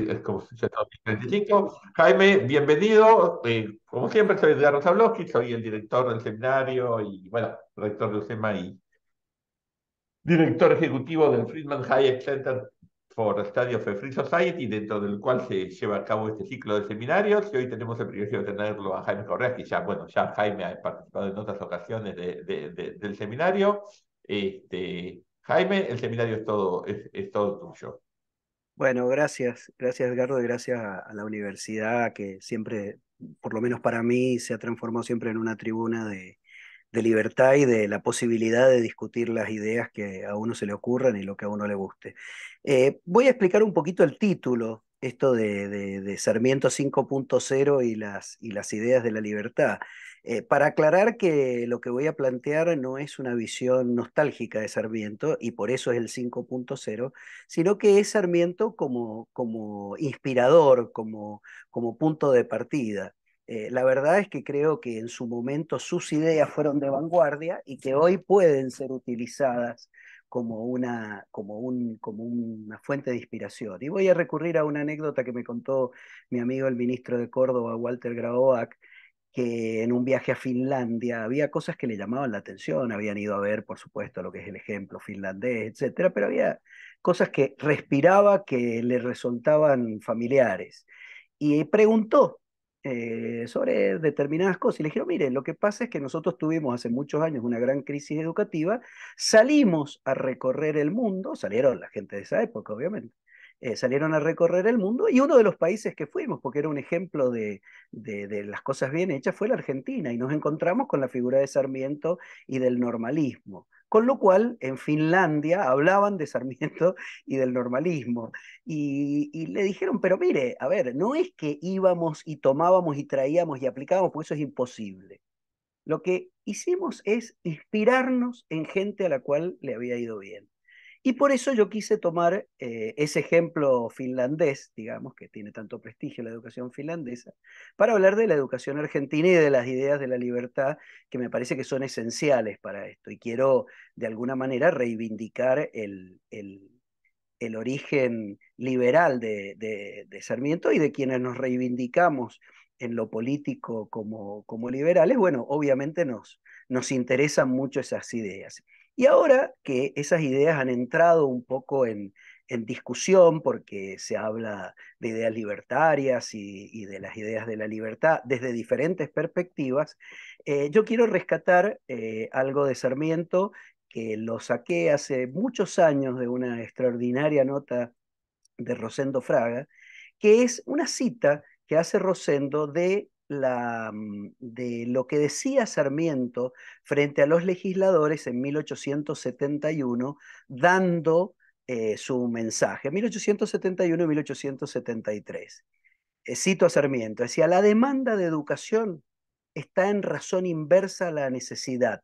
es como ya Jaime, bienvenido. Eh, como siempre, soy Edgar Sablowski, soy el director del seminario y, bueno, rector de UCEMA y director ejecutivo del Friedman Hayek Center for Study of Free Society, dentro del cual se lleva a cabo este ciclo de seminarios. Y hoy tenemos el privilegio de tenerlo a Jaime Correa, que ya, bueno, ya Jaime ha participado en otras ocasiones del seminario. Este, Jaime, el seminario es todo, es todo tuyo. Bueno, gracias, gracias Edgardo, y gracias a, la universidad que siempre, por lo menos para mí, se ha transformado siempre en una tribuna de, libertad y de la posibilidad de discutir las ideas que a uno se le ocurran y lo que a uno le guste. Eh, voy a explicar un poquito el título, esto de, de Sarmiento 5.0 y las, y las ideas de la libertad. Eh, para aclarar que lo que voy a plantear no es una visión nostálgica de Sarmiento y por eso es el 5.0, sino que es Sarmiento como, inspirador, como, punto de partida. Eh, la verdad es que creo que en su momento sus ideas fueron de vanguardia y que hoy pueden ser utilizadas como una, como, una fuente de inspiración. Y voy a recurrir a una anécdota que me contó mi amigo el ministro de Córdoba, Walter Graoac, que en un viaje a Finlandia había cosas que le llamaban la atención, habían ido a ver, por supuesto, lo que es el ejemplo finlandés, etcétera, pero había cosas que respiraba que le resultaban familiares. Y preguntó eh, sobre determinadas cosas. Y le dijeron, mire, lo que pasa es que nosotros tuvimos hace muchos años una gran crisis educativa, salimos a recorrer el mundo, salieron la gente de esa época, obviamente, eh, salieron a recorrer el mundo y uno de los países que fuimos, porque era un ejemplo de, las cosas bien hechas, fue la Argentina y nos encontramos con la figura de Sarmiento y del normalismo. Con lo cual, en Finlandia hablaban de Sarmiento y del normalismo. Y, y le dijeron, pero mire, a ver, no es que íbamos y tomábamos y traíamos y aplicábamos, porque eso es imposible. Lo que hicimos es inspirarnos en gente a la cual le había ido bien. Y por eso yo quise tomar eh, ese ejemplo finlandés, digamos, que tiene tanto prestigio la educación finlandesa, para hablar de la educación argentina y de las ideas de la libertad que me parece que son esenciales para esto. Y quiero, de alguna manera, reivindicar el, el, origen liberal de, de, de, Sarmiento y de quienes nos reivindicamos en lo político como, como liberales. Bueno, obviamente nos, nos interesan mucho esas ideas. Y ahora que esas ideas han entrado un poco en, discusión porque se habla de ideas libertarias y, de las ideas de la libertad desde diferentes perspectivas, eh, yo quiero rescatar eh, algo de Sarmiento que lo saqué hace muchos años de una extraordinaria nota de Rosendo Fraga, que es una cita que hace Rosendo de Mm, de lo que decía Sarmiento frente a los legisladores en 1871, dando eh, su mensaje, 1871 y 1873. Eh, cito a Sarmiento, decía, la demanda de educación está en razón inversa a la necesidad.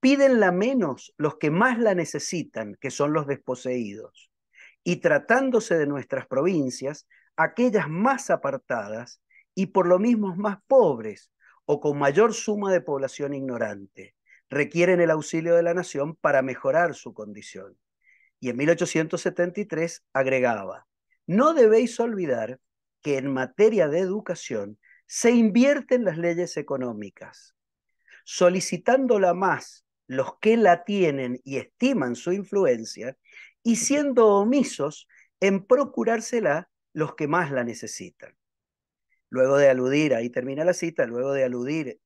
Piden la menos los que más la necesitan, que son los desposeídos. Y tratándose de nuestras provincias, aquellas más apartadas y por lo mismo más pobres o con mayor suma de población ignorante. Requieren el auxilio de la nación para mejorar su condición. Y en 1873 agregaba, no debéis olvidar que en materia de educación se invierten las leyes económicas, solicitándola más los que la tienen y estiman su influencia, y siendo omisos en procurársela los que más la necesitan luego de aludir, ahí termina la cita, luego de aludir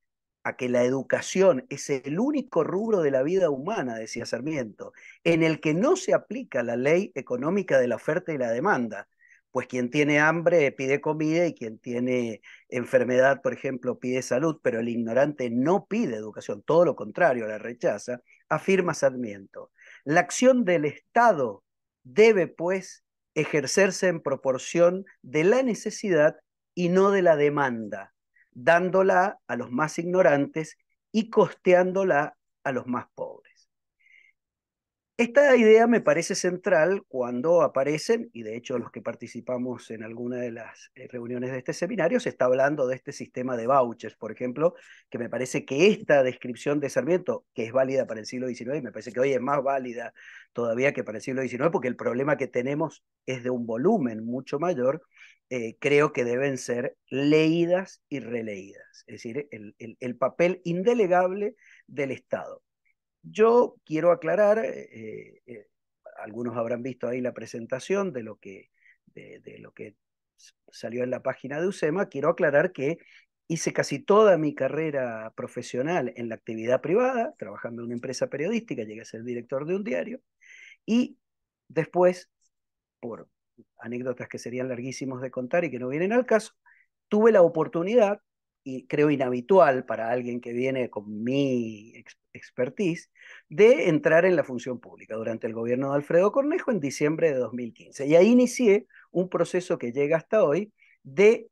a que la educación es el único rubro de la vida humana, decía Sarmiento, en el que no se aplica la ley económica de la oferta y la demanda, pues quien tiene hambre pide comida y quien tiene enfermedad, por ejemplo, pide salud, pero el ignorante no pide educación, todo lo contrario, la rechaza, afirma Sarmiento. La acción del Estado debe, pues, ejercerse en proporción de la necesidad y no de la demanda, dándola a los más ignorantes y costeándola a los más pobres. Esta idea me parece central cuando aparecen, y de hecho los que participamos en alguna de las eh, reuniones de este seminario, se está hablando de este sistema de vouchers, por ejemplo, que me parece que esta descripción de Sarmiento, que es válida para el siglo XIX, me parece que hoy es más válida todavía que para el siglo XIX, porque el problema que tenemos es de un volumen mucho mayor, eh, creo que deben ser leídas y releídas, es decir, el papel indelegable del Estado yo quiero aclarar, eh, eh, algunos habrán visto ahí la presentación de lo, que, de lo que salió en la página de UCEMA, quiero aclarar que hice casi toda mi carrera profesional en la actividad privada, trabajando en una empresa periodística, llegué a ser director de un diario, y después, por anécdotas que serían larguísimos de contar y que no vienen al caso, tuve la oportunidad y creo inhabitual para alguien que viene con mi expertise, de entrar en la función pública durante el gobierno de Alfredo Cornejo en diciembre de 2015. Y ahí inicié un proceso que llega hasta hoy de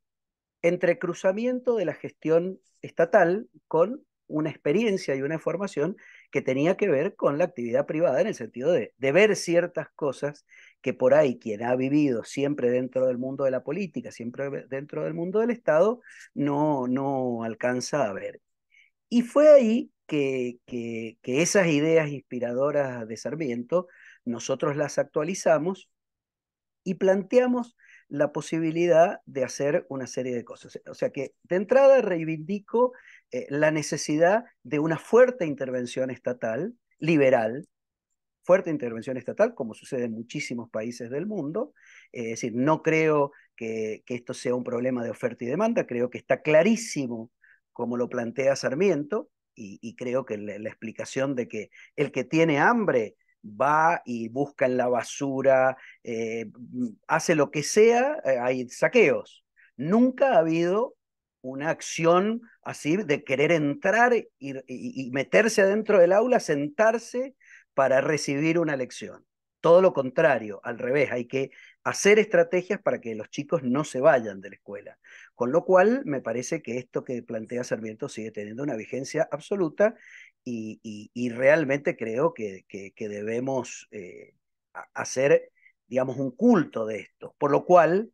entrecruzamiento de la gestión estatal con una experiencia y una formación que tenía que ver con la actividad privada en el sentido de, de ver ciertas cosas que por ahí quien ha vivido siempre dentro del mundo de la política, siempre dentro del mundo del Estado, no, no alcanza a ver. Y fue ahí que, que, esas ideas inspiradoras de Sarmiento, nosotros las actualizamos y planteamos la posibilidad de hacer una serie de cosas. O sea que de entrada reivindico eh, la necesidad de una fuerte intervención estatal, liberal, fuerte intervención estatal, como sucede en muchísimos países del mundo. Eh, es decir, no creo que, esto sea un problema de oferta y demanda, creo que está clarísimo como lo plantea Sarmiento, y, creo que la, explicación de que el que tiene hambre va y busca en la basura, eh, hace lo que sea, eh, hay saqueos. Nunca ha habido una acción así de querer entrar y, y, meterse adentro del aula, sentarse para recibir una lección. Todo lo contrario, al revés, hay que hacer estrategias para que los chicos no se vayan de la escuela. Con lo cual, me parece que esto que plantea Sarmiento sigue teniendo una vigencia absoluta y, realmente creo que, debemos eh, hacer, digamos, un culto de esto. Por lo cual,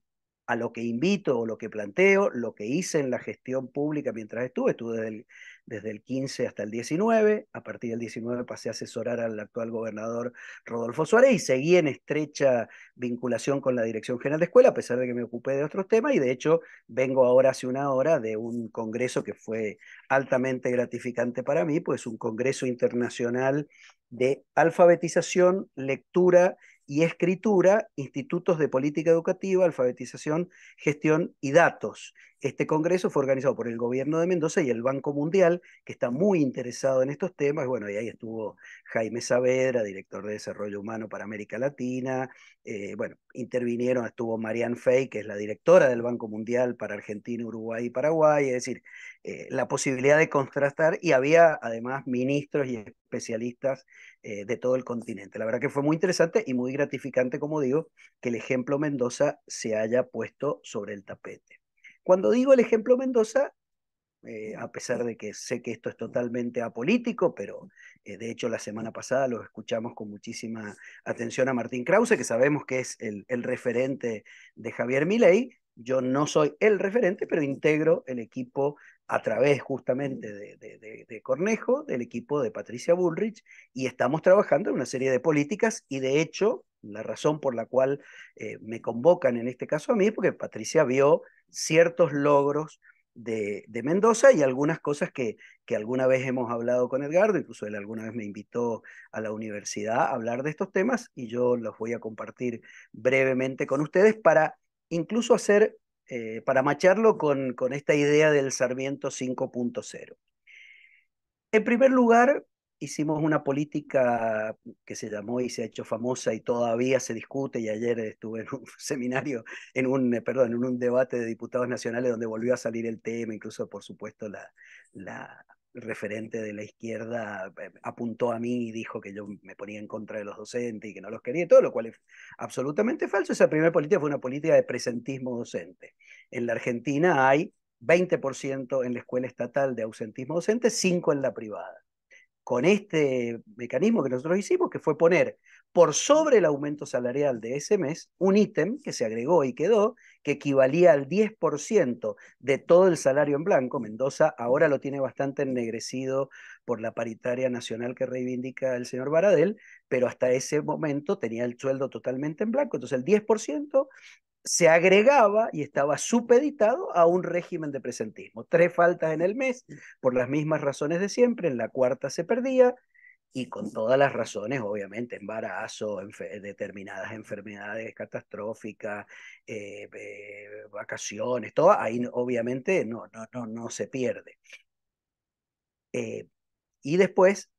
a lo que invito o lo que planteo, lo que hice en la gestión pública mientras estuve, estuve desde el desde el 15 hasta el 19. A partir del 19 pasé a asesorar al actual gobernador Rodolfo Suárez y seguí en estrecha vinculación con la Dirección General de Escuela, a pesar de que me ocupé de otros temas. Y de hecho, vengo ahora hace una hora de un congreso que fue altamente gratificante para mí, pues un congreso internacional de alfabetización, lectura y escritura, institutos de política educativa, alfabetización, gestión y datos. Este congreso fue organizado por el gobierno de Mendoza y el Banco Mundial, que está muy interesado en estos temas. Bueno, y ahí estuvo Jaime Saavedra, director de Desarrollo Humano para América Latina. Eh, bueno, intervinieron, estuvo Marianne Fay, que es la directora del Banco Mundial para Argentina, Uruguay y Paraguay. Es decir, eh, la posibilidad de contrastar y había además ministros y especialistas eh, de todo el continente. La verdad que fue muy interesante y muy gratificante, como digo, que el ejemplo Mendoza se haya puesto sobre el tapete. Cuando digo el ejemplo Mendoza, eh, a pesar de que sé que esto es totalmente apolítico, pero eh, de hecho la semana pasada lo escuchamos con muchísima atención a Martín Krause, que sabemos que es el, referente de Javier Milei. Yo no soy el referente, pero integro el equipo a través justamente de, Cornejo, del equipo de Patricia Bullrich, y estamos trabajando en una serie de políticas y de hecho la razón por la cual eh, me convocan en este caso a mí, porque Patricia vio ciertos logros de, de, Mendoza y algunas cosas que, que alguna vez hemos hablado con Edgardo, incluso él alguna vez me invitó a la universidad a hablar de estos temas y yo los voy a compartir brevemente con ustedes para incluso hacer, eh, para macharlo con, con esta idea del Sarmiento 5.0. En primer lugar, hicimos una política que se llamó y se ha hecho famosa y todavía se discute, y ayer estuve en un seminario, en un, eh, perdón, en un debate de diputados nacionales donde volvió a salir el tema, incluso por supuesto la, la referente de la izquierda eh, apuntó a mí y dijo que yo me ponía en contra de los docentes y que no los quería, todo lo cual es absolutamente falso. Esa primera política fue una política de presentismo docente. En la Argentina hay 20% en la escuela estatal de ausentismo docente, 5 en la privada con este mecanismo que nosotros hicimos, que fue poner por sobre el aumento salarial de ese mes un ítem que se agregó y quedó, que equivalía al 10% de todo el salario en blanco. Mendoza ahora lo tiene bastante ennegrecido por la paritaria nacional que reivindica el señor Baradel, pero hasta ese momento tenía el sueldo totalmente en blanco. Entonces el 10% se agregaba y estaba supeditado a un régimen de presentismo. Tres faltas en el mes, por las mismas razones de siempre, en la cuarta se perdía y con todas las razones, obviamente, embarazo, determinadas enfermedades catastróficas, eh, eh, vacaciones, todo, ahí obviamente no, no, no, no se pierde. Eh, y después,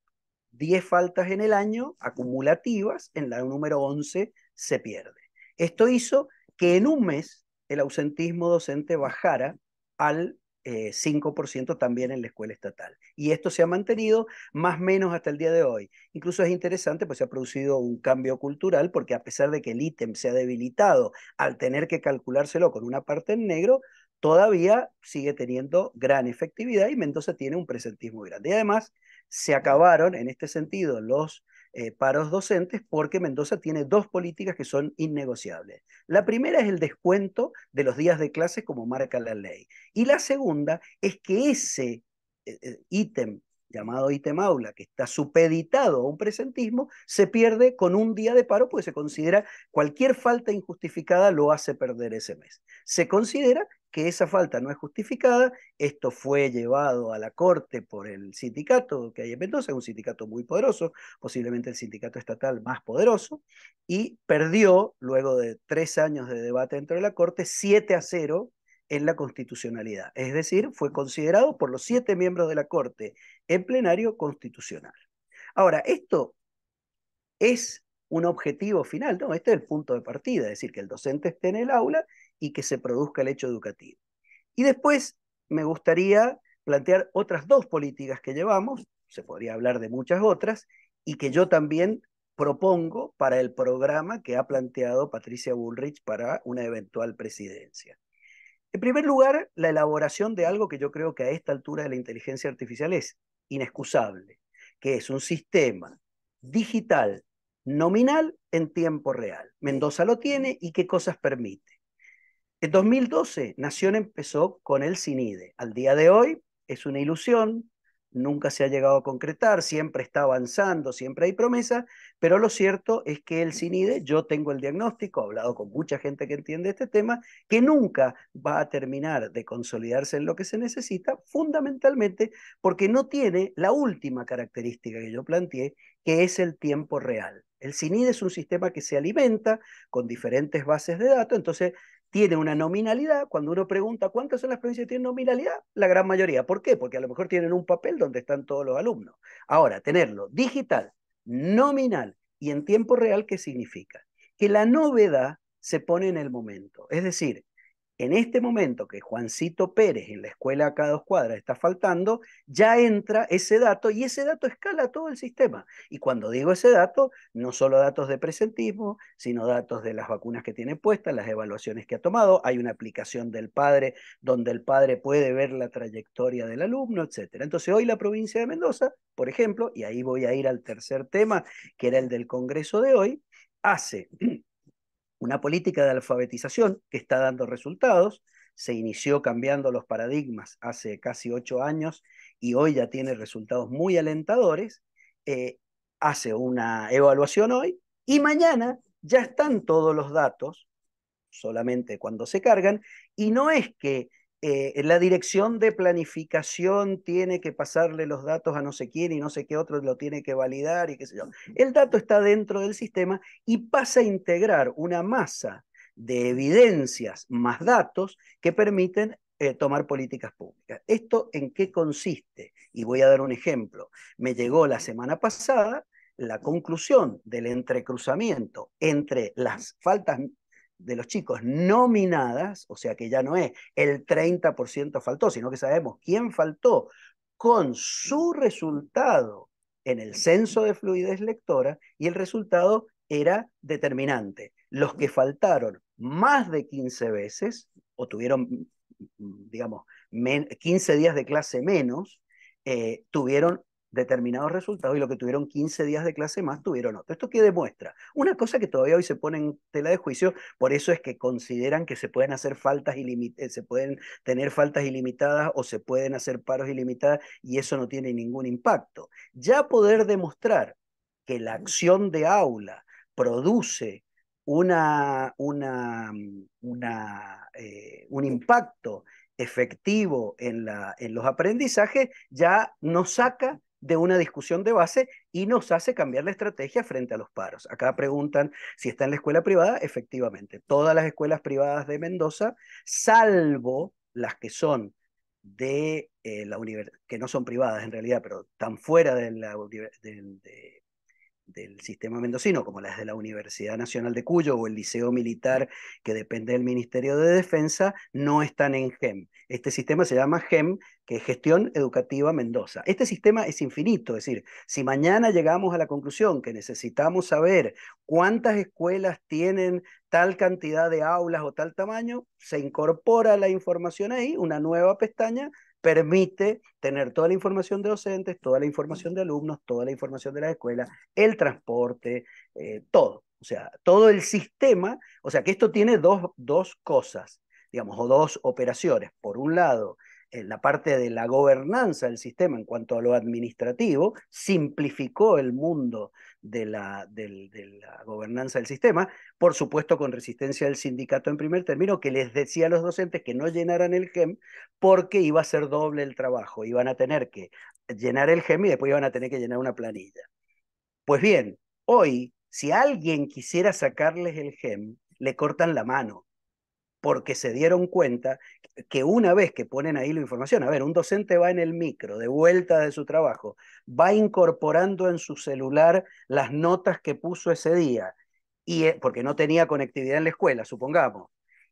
diez faltas en el año acumulativas, en la número 11 se pierde. Esto hizo que en un mes el ausentismo docente bajara al 5% eh, también en la escuela estatal. Y esto se ha mantenido más o menos hasta el día de hoy. Incluso es interesante, pues se ha producido un cambio cultural, porque a pesar de que el ítem se ha debilitado al tener que calculárselo con una parte en negro, todavía sigue teniendo gran efectividad y Mendoza tiene un presentismo grande. Y además se acabaron en este sentido los eh, para los docentes porque Mendoza tiene dos políticas que son innegociables. La primera es el descuento de los días de clase como marca la ley. Y la segunda es que ese eh, eh, ítem llamado itemaula, aula, que está supeditado a un presentismo, se pierde con un día de paro, pues se considera cualquier falta injustificada lo hace perder ese mes. Se considera que esa falta no es justificada, esto fue llevado a la corte por el sindicato que hay en Mendoza, un sindicato muy poderoso, posiblemente el sindicato estatal más poderoso, y perdió, luego de tres años de debate dentro de la corte, 7 a 0 en la constitucionalidad, es decir, fue considerado por los siete miembros de la Corte en plenario constitucional. Ahora, esto es un objetivo final, no, este es el punto de partida, es decir, que el docente esté en el aula y que se produzca el hecho educativo. Y después me gustaría plantear otras dos políticas que llevamos, se podría hablar de muchas otras, y que yo también propongo para el programa que ha planteado Patricia Bullrich para una eventual presidencia. En primer lugar, la elaboración de algo que yo creo que a esta altura de la inteligencia artificial es inexcusable, que es un sistema digital nominal en tiempo real. Mendoza lo tiene y qué cosas permite. En 2012, Nación empezó con el CINIDE. Al día de hoy es una ilusión, nunca se ha llegado a concretar, siempre está avanzando, siempre hay promesa, pero lo cierto es que el CINIDE, yo tengo el diagnóstico, he hablado con mucha gente que entiende este tema, que nunca va a terminar de consolidarse en lo que se necesita, fundamentalmente porque no tiene la última característica que yo planteé, que es el tiempo real. El CINIDE es un sistema que se alimenta con diferentes bases de datos, entonces tiene una nominalidad, cuando uno pregunta cuántas son las provincias que tienen nominalidad, la gran mayoría. ¿Por qué? Porque a lo mejor tienen un papel donde están todos los alumnos. Ahora, tenerlo digital, nominal y en tiempo real, ¿qué significa? Que la novedad se pone en el momento. Es decir, en este momento que Juancito Pérez en la escuela acá a dos cuadras está faltando, ya entra ese dato y ese dato escala todo el sistema. Y cuando digo ese dato, no solo datos de presentismo, sino datos de las vacunas que tiene puestas, las evaluaciones que ha tomado, hay una aplicación del padre donde el padre puede ver la trayectoria del alumno, etc. Entonces hoy la provincia de Mendoza, por ejemplo, y ahí voy a ir al tercer tema, que era el del Congreso de hoy, hace una política de alfabetización que está dando resultados. Se inició cambiando los paradigmas hace casi ocho años y hoy ya tiene resultados muy alentadores. Eh, hace una evaluación hoy y mañana ya están todos los datos, solamente cuando se cargan, y no es que eh, la dirección de planificación tiene que pasarle los datos a no sé quién y no sé qué otro lo tiene que validar y qué sé yo. El dato está dentro del sistema y pasa a integrar una masa de evidencias más datos que permiten eh, tomar políticas públicas. ¿Esto en qué consiste? Y voy a dar un ejemplo. Me llegó la semana pasada la conclusión del entrecruzamiento entre las faltas de los chicos nominadas, o sea que ya no es el 30% faltó, sino que sabemos quién faltó con su resultado en el censo de fluidez lectora y el resultado era determinante. Los que faltaron más de 15 veces o tuvieron, mm, mm, digamos, 15 días de clase menos, eh, tuvieron determinados resultados y lo que tuvieron 15 días de clase más tuvieron otro. ¿Esto qué demuestra? Una cosa que todavía hoy se pone en tela de juicio, por eso es que consideran que se pueden hacer faltas ilimitadas, eh, se pueden tener faltas ilimitadas o se pueden hacer paros ilimitadas y eso no tiene ningún impacto. Ya poder demostrar que la acción de aula produce una, una, una eh, un impacto efectivo en, la, en los aprendizajes, ya nos saca de una discusión de base y nos hace cambiar la estrategia frente a los paros. Acá preguntan si está en la escuela privada. Efectivamente, todas las escuelas privadas de Mendoza, salvo las que son de eh, la universidad, que no son privadas en realidad, pero están fuera de la, universidad, de, del sistema mendocino, como las de la Universidad Nacional de Cuyo o el Liceo Militar que depende del Ministerio de Defensa, no están en GEM. Este sistema se llama GEM, que es Gestión Educativa Mendoza. Este sistema es infinito, es decir, si mañana llegamos a la conclusión que necesitamos saber cuántas escuelas tienen tal cantidad de aulas o tal tamaño, se incorpora la información ahí, una nueva pestaña permite tener toda la información de docentes, toda la información de alumnos, toda la información de la escuela, el transporte, eh, todo. O sea, todo el sistema, o sea que esto tiene dos, cosas, digamos, o dos operaciones. Por un lado, en la parte de la gobernanza del sistema en cuanto a lo administrativo, simplificó el mundo de la, la gobernanza del sistema, por supuesto con resistencia del sindicato en primer término, que les decía a los docentes que no llenaran el GEM porque iba a ser doble el trabajo, iban a tener que llenar el GEM y después iban a tener que llenar una planilla. Pues bien, hoy, si alguien quisiera sacarles el GEM, le cortan la mano porque se dieron cuenta que una vez que ponen ahí la información, a ver, un docente va en el micro, de vuelta de su trabajo, va incorporando en su celular las notas que puso ese día, y, e, porque no tenía conectividad en la escuela, supongamos,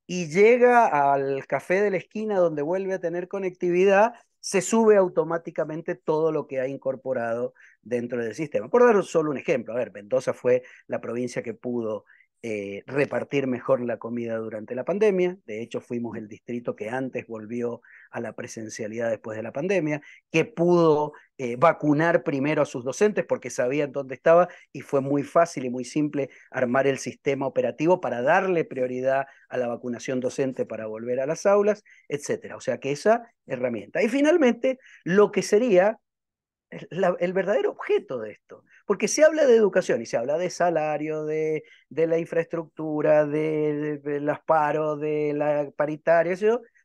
y llega al café de la esquina donde vuelve a tener conectividad, se sube automáticamente todo lo que ha incorporado dentro del sistema. Por dar solo un ejemplo, a ver, Mendoza fue la provincia que pudo eh, repartir mejor la comida durante la pandemia. De hecho, fuimos el distrito que antes volvió a la presencialidad después de la pandemia, que pudo eh, vacunar primero a sus docentes porque sabían dónde estaba y fue muy fácil y muy simple armar el sistema operativo para darle prioridad a la vacunación docente para volver a las aulas, etc. O sea que esa herramienta. Y finalmente, lo que sería el verdadero objeto de esto, porque se habla de educación y se habla de salario, de, la infraestructura, de, las paros, de la paritaria,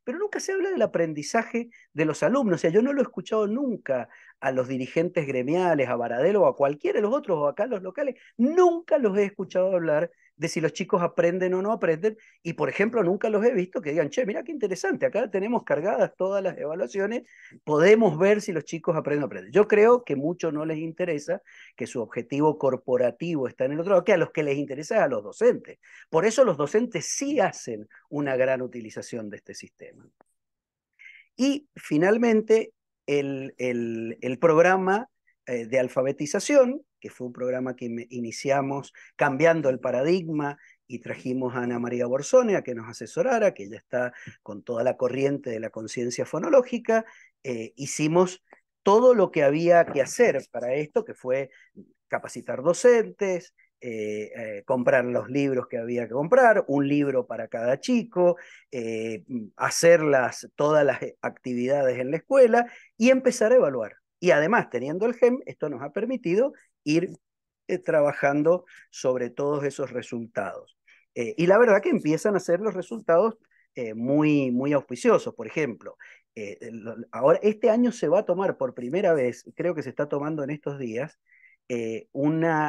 pero nunca se habla del aprendizaje de los alumnos. O sea, yo no lo he escuchado nunca a los dirigentes gremiales, a Varadelo o a cualquiera de los otros, o acá los locales, nunca los he escuchado hablar de si los chicos aprenden o no aprenden, y por ejemplo, nunca los he visto que digan, che, mira qué interesante, acá tenemos cargadas todas las evaluaciones, podemos ver si los chicos aprenden o aprenden. Yo creo que mucho no les interesa, que su objetivo corporativo está en el otro lado, que a los que les interesa es a los docentes. Por eso los docentes sí hacen una gran utilización de este sistema. Y finalmente, el, programa eh, de alfabetización, que fue un programa que iniciamos cambiando el paradigma y trajimos a Ana María Borsone a que nos asesorara, que ya está con toda la corriente de la conciencia fonológica. Eh, hicimos todo lo que había que hacer para esto, que fue capacitar docentes, eh, eh, comprar los libros que había que comprar, un libro para cada chico, eh, mm, hacer todas las actividades en la escuela y empezar a evaluar. Y además, teniendo el GEM, esto nos ha permitido ir trabajando sobre todos esos resultados. y la verdad que empiezan a ser los resultados muy, muy auspiciosos. Por ejemplo, ahora este año se va a tomar por primera vez, creo que se está tomando en estos días, eh,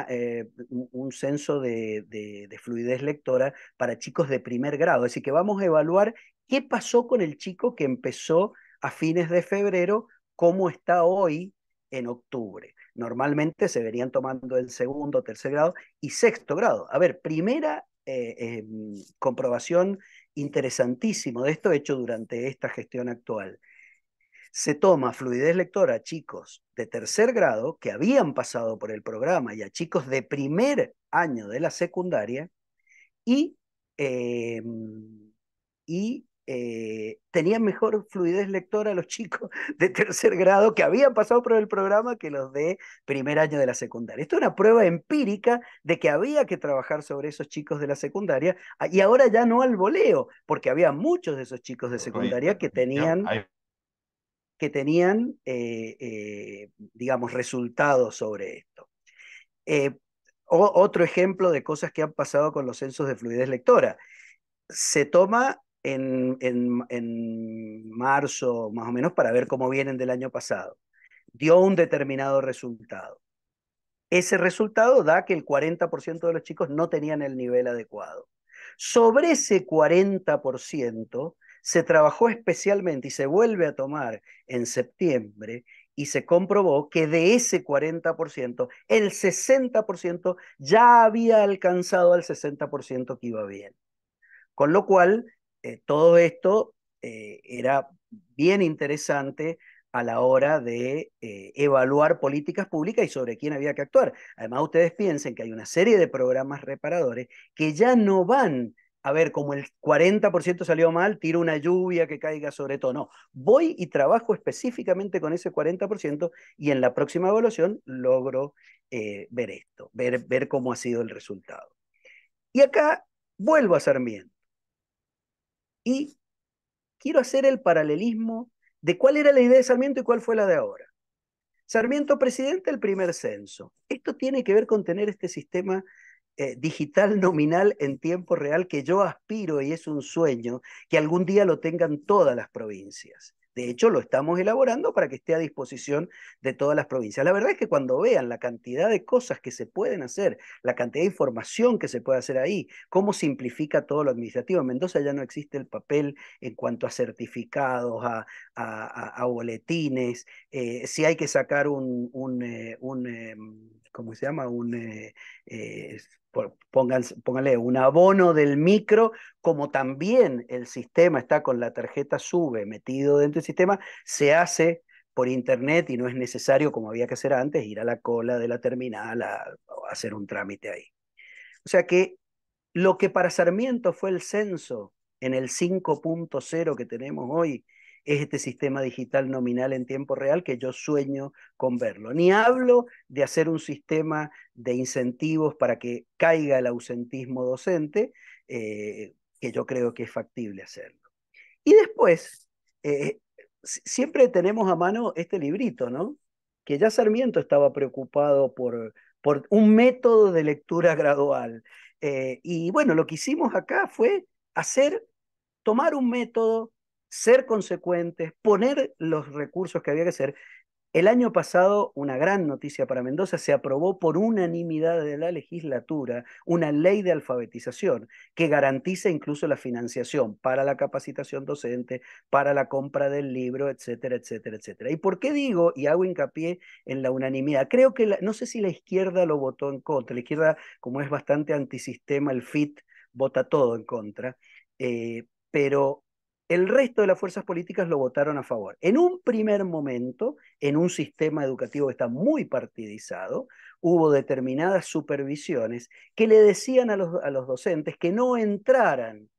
eh, un censo de, fluidez lectora para chicos de primer grado. Así que vamos a evaluar qué pasó con el chico que empezó a fines de febrero, cómo está hoy en octubre. Normalmente se verían tomando el segundo, tercer grado y sexto grado. A ver, primera eh, em, comprobación interesantísimo de esto hecho durante esta gestión actual se toma fluidez lectora a chicos de tercer grado que habían pasado por el programa y a chicos de primer año de la secundaria y, em, y eh, tenían mejor fluidez lectora los chicos de tercer grado que habían pasado por el programa que los de primer año de la secundaria. Esto es una prueba empírica de que había que trabajar sobre esos chicos de la secundaria ah, y ahora ya no al voleo, porque había muchos de esos chicos de secundaria que tenían que tenían, eh, eh, digamos, resultados sobre esto. Eh, otro ejemplo de cosas que han pasado con los censos de fluidez lectora. Se toma en, en, en marzo, más o menos, para ver cómo vienen del año pasado. Dio un determinado resultado. Ese resultado da que el 40% de los chicos no tenían el nivel adecuado. Sobre ese 40%, se trabajó especialmente y se vuelve a tomar en septiembre y se comprobó que de ese 40%, el 60% ya había alcanzado al 60% que iba bien. Con lo cual, eh, todo esto eh, era bien interesante a la hora de eh, evaluar políticas públicas y sobre quién había que actuar. Además, ustedes piensen que hay una serie de programas reparadores que ya no van a ver, como el 40% salió mal, tiro una lluvia que caiga sobre todo. No, voy y trabajo específicamente con ese 40% y en la próxima evaluación logro eh, ver esto, ver, ver cómo ha sido el resultado. Y acá vuelvo a Sarmiento. Y quiero hacer el paralelismo de cuál era la idea de Sarmiento y cuál fue la de ahora. Sarmiento, presidente del primer censo. Esto tiene que ver con tener este sistema eh, digital nominal en tiempo real que yo aspiro y es un sueño que algún día lo tengan todas las provincias. De hecho, lo estamos elaborando para que esté a disposición de todas las provincias. La verdad es que cuando vean la cantidad de cosas que se pueden hacer, la cantidad de información que se puede hacer ahí, cómo simplifica todo lo administrativo. En Mendoza ya no existe el papel en cuanto a certificados, a, boletines, eh, si hay que sacar un, un, eh, em, ¿cómo se llama? Un pónganle un abono del micro, como también el sistema está con la tarjeta SUBE metido dentro del sistema, se hace por internet y no es necesario, como había que hacer antes, ir a la cola de la terminal a hacer un trámite ahí. O sea que lo que para Sarmiento fue el censo en el 5.0 que tenemos hoy, es este sistema digital nominal en tiempo real que yo sueño con verlo. Ni hablo de hacer un sistema de incentivos para que caiga el ausentismo docente, eh, que yo creo que es factible hacerlo. Y después, eh, siempre tenemos a mano este librito, ¿no? Que ya Sarmiento estaba preocupado por, por un método de lectura gradual. Eh, y bueno, lo que hicimos acá fue hacer, tomar un método ser consecuentes, poner los recursos que había que hacer. El año pasado, una gran noticia para Mendoza, se aprobó por unanimidad de la legislatura una ley de alfabetización que garantiza incluso la financiación para la capacitación docente, para la compra del libro, etcétera, etcétera, etcétera. ¿Y por qué digo y hago hincapié en la unanimidad? Creo que, no sé si la izquierda lo votó en contra, la izquierda, como es bastante antisistema, el FIT vota todo en contra, eh, pero el resto de las fuerzas políticas lo votaron a favor. En un primer momento, en un sistema educativo que está muy partidizado, hubo determinadas supervisiones que le decían a los, a los docentes que no entraran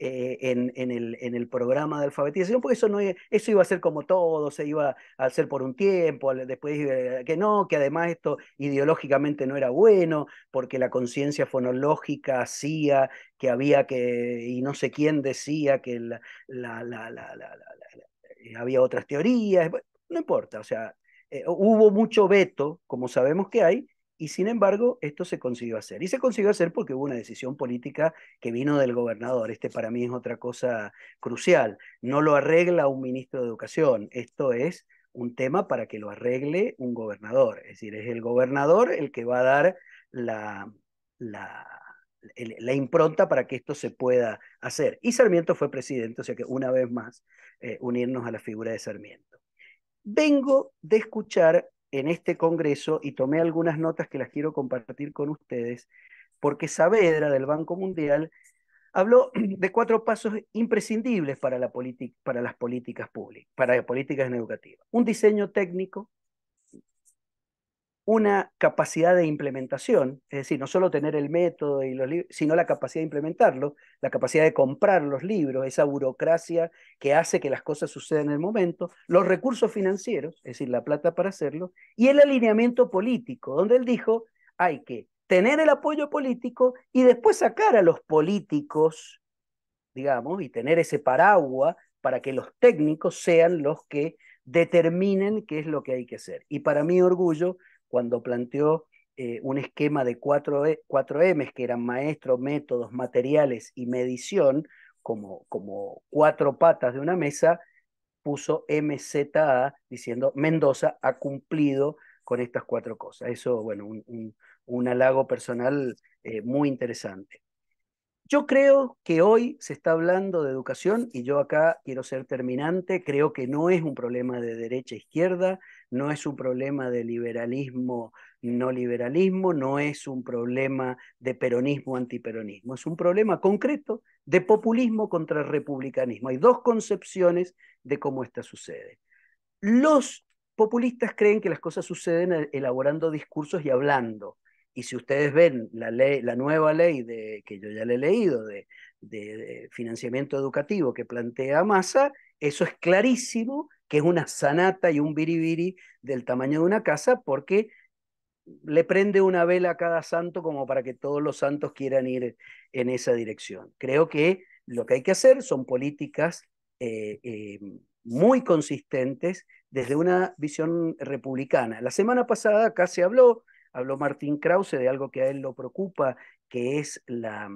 eh, en, el, en, el, programa de alfabetización, porque eso, no, eso iba a ser como todo, se iba a hacer por un tiempo, después que no, que además esto ideológicamente no era bueno, porque la conciencia fonológica hacía que había que, y no sé quién decía que había otras teorías, no importa, o sea, eh, hubo mucho veto, como sabemos que hay, y sin embargo, esto se consiguió hacer. Y se consiguió hacer porque hubo una decisión política que vino del gobernador. Este para mí es otra cosa crucial. No lo arregla un ministro de Educación. Esto es un tema para que lo arregle un gobernador. Es decir, es el gobernador el que va a dar la, la, impronta para que esto se pueda hacer. Y Sarmiento fue presidente, o sea que una vez más eh, unirnos a la figura de Sarmiento. Vengo de escuchar en este Congreso y tomé algunas notas que las quiero compartir con ustedes, porque Saavedra del Banco Mundial habló de cuatro pasos imprescindibles para, la para las políticas públicas, para políticas educativas. Un diseño técnico, una capacidad de implementación, es decir, no solo tener el método y los sino la capacidad de implementarlo, la capacidad de comprar los libros, esa burocracia que hace que las cosas sucedan en el momento, los recursos financieros, es decir, la plata para hacerlo, y el alineamiento político, donde él dijo, hay que tener el apoyo político y después sacar a los políticos, digamos, y tener ese paraguas para que los técnicos sean los que determinen qué es lo que hay que hacer. Y para mi orgullo, cuando planteó eh, un esquema de e, cuatro, M's, que eran maestro, métodos, materiales y medición, como, como cuatro patas de una mesa, puso MZA diciendo Mendoza ha cumplido con estas cuatro cosas. Eso, bueno, un, halago personal eh, muy interesante. Yo creo que hoy se está hablando de educación y yo acá quiero ser terminante, creo que no es un problema de derecha-izquierda, e no es un problema de liberalismo, no liberalismo, no es un problema de peronismo, antiperonismo, es un problema concreto de populismo contra republicanismo. Hay dos concepciones de cómo esta sucede. Los populistas creen que las cosas suceden e, elaborando discursos y hablando. Y si ustedes ven la, nueva ley de, que yo ya le he leído de financiamiento educativo que plantea Massa, eso es clarísimo que es una sanata y un biribiri del tamaño de una casa, porque le prende una vela a cada santo como para que todos los santos quieran ir en esa dirección. Creo que lo que hay que hacer son políticas eh, eh, muy consistentes desde una visión republicana. La semana pasada acá habló, habló Martín Krause de algo que a él lo preocupa, que es la,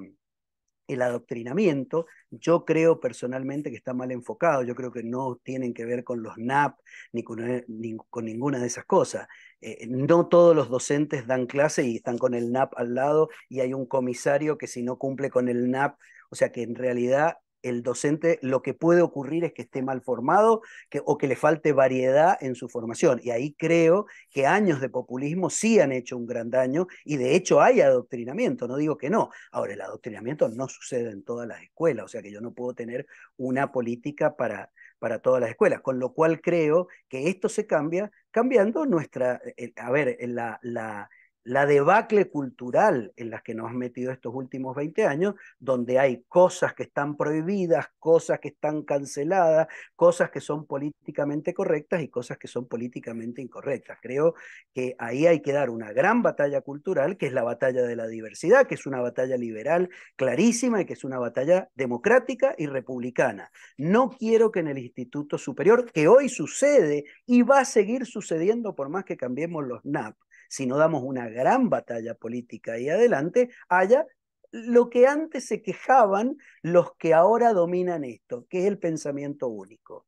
el adoctrinamiento, yo creo personalmente que está mal enfocado, yo creo que no tienen que ver con los NAP eh, ni con, ninguna de esas cosas. Eh, no todos los docentes dan clase y están con el NAP al lado y hay un comisario que si no cumple con el NAP, o sea que en realidad el docente lo que puede ocurrir es que esté mal formado que, o que le falte variedad en su formación. Y ahí creo que años de populismo sí han hecho un gran daño y de hecho hay adoctrinamiento, no digo que no. Ahora, el adoctrinamiento no sucede en todas las escuelas, o sea que yo no puedo tener una política para, para todas las escuelas, con lo cual creo que esto se cambia cambiando nuestra, eh, eh, a ver, eh, la, la la debacle cultural en la que nos hemos metido estos últimos 20 años, donde hay cosas que están prohibidas, cosas que están canceladas, cosas que son políticamente correctas y cosas que son políticamente incorrectas. Creo que ahí hay que dar una gran batalla cultural, que es la batalla de la diversidad, que es una batalla liberal clarísima y que es una batalla democrática y republicana. No quiero que en el Instituto Superior, que hoy sucede y va a seguir sucediendo por más que cambiemos los NAP, si no damos una gran batalla política ahí adelante, haya lo que antes se quejaban los que ahora dominan esto, que es el pensamiento único.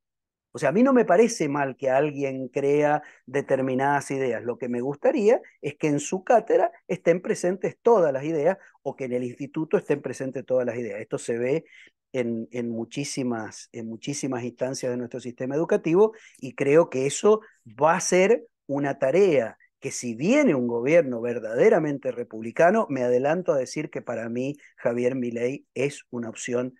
O sea, a mí no me parece mal que alguien crea determinadas ideas. Lo que me gustaría es que en su cátedra estén presentes todas las ideas o que en el instituto estén presentes todas las ideas. Esto se ve en, en muchísimas, en muchísimas instancias de nuestro sistema educativo y creo que eso va a ser una tarea que si viene un gobierno verdaderamente republicano, me adelanto a decir que para mí Javier Milei es una opción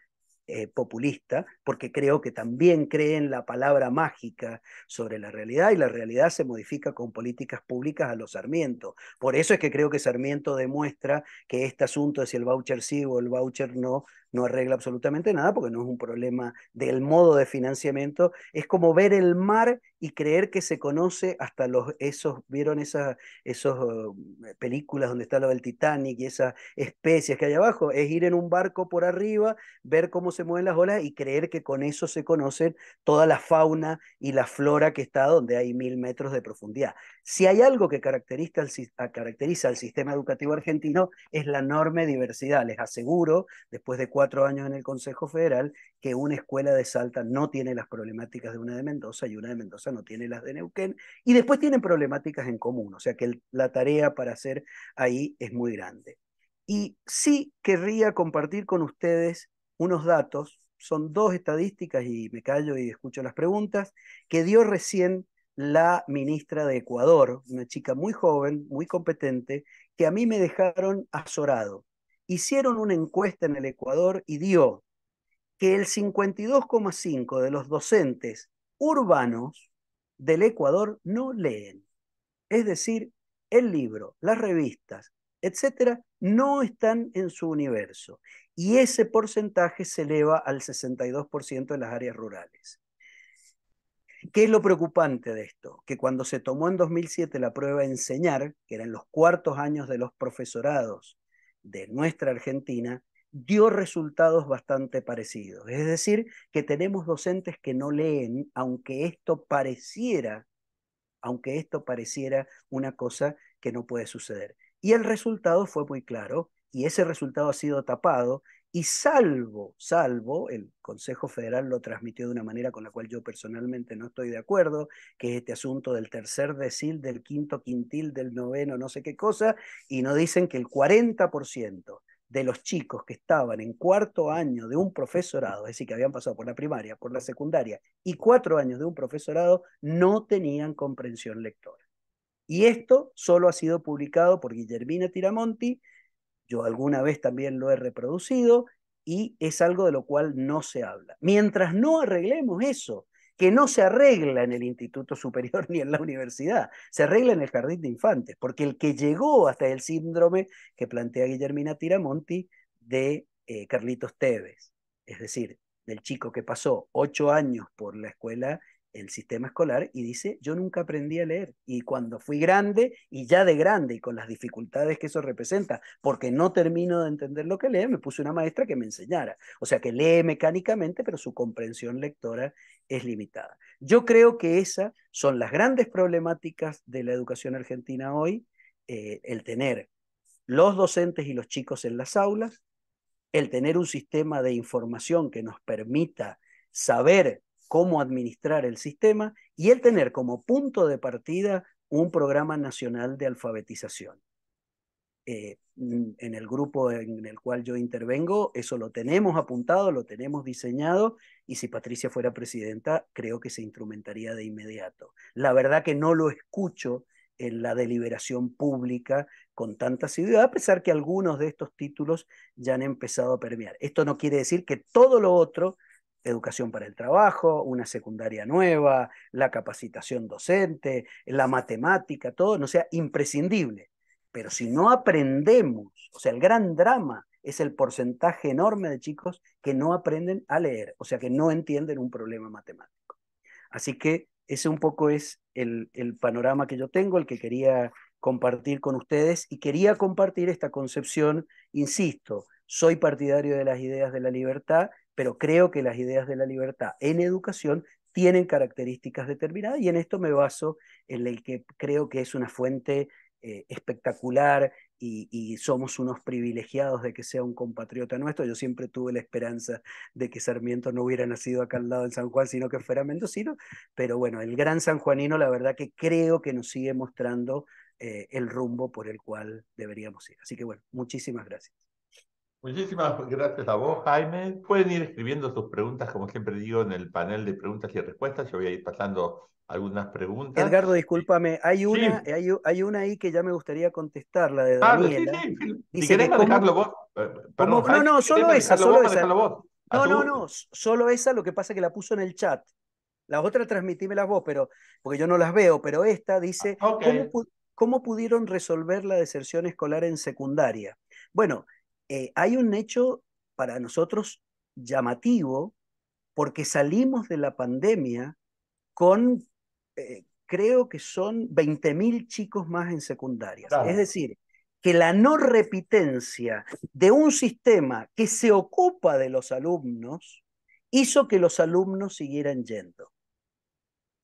eh, populista, porque creo que también cree en la palabra mágica sobre la realidad y la realidad se modifica con políticas públicas a los Sarmiento. Por eso es que creo que Sarmiento demuestra que este asunto de si el voucher sí o el voucher no no arregla absolutamente nada porque no es un problema del modo de financiamiento. Es como ver el mar y creer que se conoce hasta los, esos, vieron esas esos, oh, películas donde está lo del Titanic y esas especies que hay abajo. Es ir en un barco por arriba, ver cómo se mueven las olas y creer que con eso se conocen toda la fauna y la flora que está donde hay mil metros de profundidad. Si hay algo que caracteriza al, sistema educativo argentino es la enorme diversidad. Les aseguro, después de cuatro años en el Consejo Federal, que una escuela de Salta no tiene las problemáticas de una de Mendoza y una de Mendoza no tiene las de Neuquén. Y después tienen problemáticas en común, o sea que la tarea para hacer ahí es muy grande. Y sí querría compartir con ustedes unos datos, son dos estadísticas y me callo y escucho las preguntas, que dio recién la ministra de Ecuador, una chica muy joven, muy competente, que a mí me dejaron azorado. Hicieron una encuesta en el Ecuador y dio que el 52,5 de los docentes urbanos del Ecuador no leen. Es decir, el libro, las revistas, etcétera, no están en su universo. Y ese porcentaje se eleva al 62% en las áreas rurales. ¿Qué es lo preocupante de esto? Que cuando se tomó en 2007 la prueba de Enseñar, que eran los cuartos años de los profesorados de nuestra Argentina, dio resultados bastante parecidos. Es decir, que tenemos docentes que no leen, aunque esto pareciera, aunque esto pareciera una cosa que no puede suceder. Y el resultado fue muy claro, y ese resultado ha sido tapado, y salvo, salvo, el Consejo Federal lo transmitió de una manera con la cual yo personalmente no estoy de acuerdo, que es este asunto del tercer decil, del quinto quintil, del noveno, no sé qué cosa, y nos dicen que el 40% de los chicos que estaban en cuarto año de un profesorado, es decir, que habían pasado por la primaria, por la secundaria, y cuatro años de un profesorado, no tenían comprensión lectora. Y esto solo ha sido publicado por Guillermina Tiramonti yo alguna vez también lo he reproducido y es algo de lo cual no se habla. Mientras no arreglemos eso, que no se arregla en el Instituto Superior ni en la universidad, se arregla en el jardín de infantes, porque el que llegó hasta el síndrome que plantea Guillermina Tiramonti de eh, Carlitos Tevez, es decir, del chico que pasó ocho años por la escuela el sistema escolar y dice, yo nunca aprendí a leer. Y cuando fui grande y ya de grande y con las dificultades que eso representa, porque no termino de entender lo que lee, me puse una maestra que me enseñara. O sea, que lee mecánicamente, pero su comprensión lectora es limitada. Yo creo que esas son las grandes problemáticas de la educación argentina hoy, eh, el tener los docentes y los chicos en las aulas, el tener un sistema de información que nos permita saber cómo administrar el sistema y el tener como punto de partida un programa nacional de alfabetización. Eh, mm, en el grupo en el cual yo intervengo, eso lo tenemos apuntado, lo tenemos diseñado, y si Patricia fuera presidenta, creo que se instrumentaría de inmediato. La verdad que no lo escucho en la deliberación pública con tanta asiduidad, a pesar que algunos de estos títulos ya han empezado a permear. Esto no quiere decir que todo lo otro educación para el trabajo, una secundaria nueva, la capacitación docente, la matemática, todo, no sea imprescindible. Pero si no aprendemos, o sea, el gran drama es el porcentaje enorme de chicos que no aprenden a leer, o sea, que no entienden un problema matemático. Así que ese un poco es el, el panorama que yo tengo, el que quería compartir con ustedes y quería compartir esta concepción, insisto, soy partidario de las ideas de la libertad, pero creo que las ideas de la libertad en educación tienen características determinadas y en esto me baso en el que creo que es una fuente eh, espectacular y, somos unos privilegiados de que sea un compatriota nuestro. Yo siempre tuve la esperanza de que Sarmiento no hubiera nacido acá al lado en San Juan, sino que fuera mendocino, pero bueno, el gran sanjuanino la verdad que creo que nos sigue mostrando eh, el rumbo por el cual deberíamos ir. Así que bueno, muchísimas gracias. Muchísimas gracias a vos, Jaime. Pueden ir escribiendo sus preguntas, como siempre digo, en el panel de preguntas y respuestas. Yo voy a ir pasando algunas preguntas. Edgardo, discúlpame, hay una, hay, una ahí que ya me gustaría contestar, la de ah, Daniela. sí, si querés vos. no, no, solo esa, solo esa. no, no, no, solo esa, lo que pasa es que la puso en el chat. otra transmitíme la vos, pero, porque yo no las veo, pero esta dice, ah, ¿cómo pudieron resolver la deserción escolar en secundaria? Bueno, eh, hay un hecho para nosotros llamativo porque salimos de la pandemia con, eh, creo que son 20.000 chicos más en secundaria. Es decir, que la no repitencia de un sistema que se ocupa de los alumnos hizo que los alumnos siguieran yendo.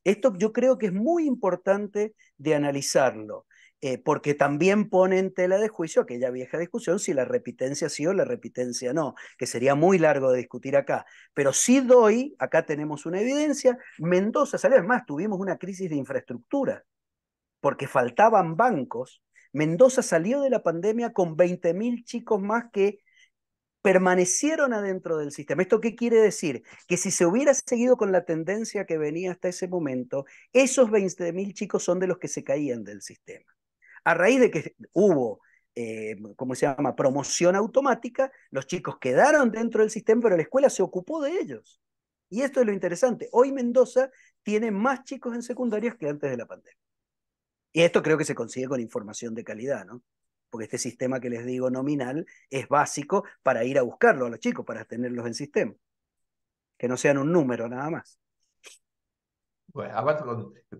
Esto yo creo que es muy importante de analizarlo. Eh, porque también pone en tela de juicio aquella vieja discusión si la repitencia sí o la repitencia no, que sería muy largo de discutir acá. Pero sí doy, acá tenemos una evidencia, Mendoza salió, más, tuvimos una crisis de infraestructura, porque faltaban bancos. Mendoza salió de la pandemia con 20.000 chicos más que permanecieron adentro del sistema. ¿Esto qué quiere decir? Que si se hubiera seguido con la tendencia que venía hasta ese momento, esos 20.000 chicos son de los que se caían del sistema a raíz de que hubo, eh, ¿cómo se llama?, promoción automática, los chicos quedaron dentro del sistema, pero la escuela se ocupó de ellos. Y esto es lo interesante. Hoy Mendoza tiene más chicos en secundarias que antes de la pandemia. Y esto creo que se consigue con información de calidad, ¿no? Porque este sistema que les digo nominal es básico para ir a buscarlo a los chicos, para tenerlos en sistema. Que no sean un número nada más. Bueno,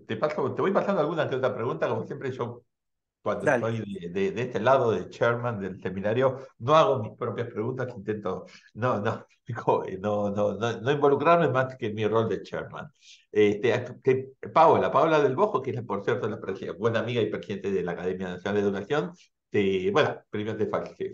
te, te voy pasando alguna que otra pregunta, como siempre yo cuando estoy de, este lado de chairman del seminario, no hago mis propias preguntas, intento no, no, no, no, involucrarme más que en mi rol de chairman. Este, que Paola, Paola del Bojo, que es por cierto la buena amiga y presidente de la Academia Nacional de Educación, te, bueno, primero te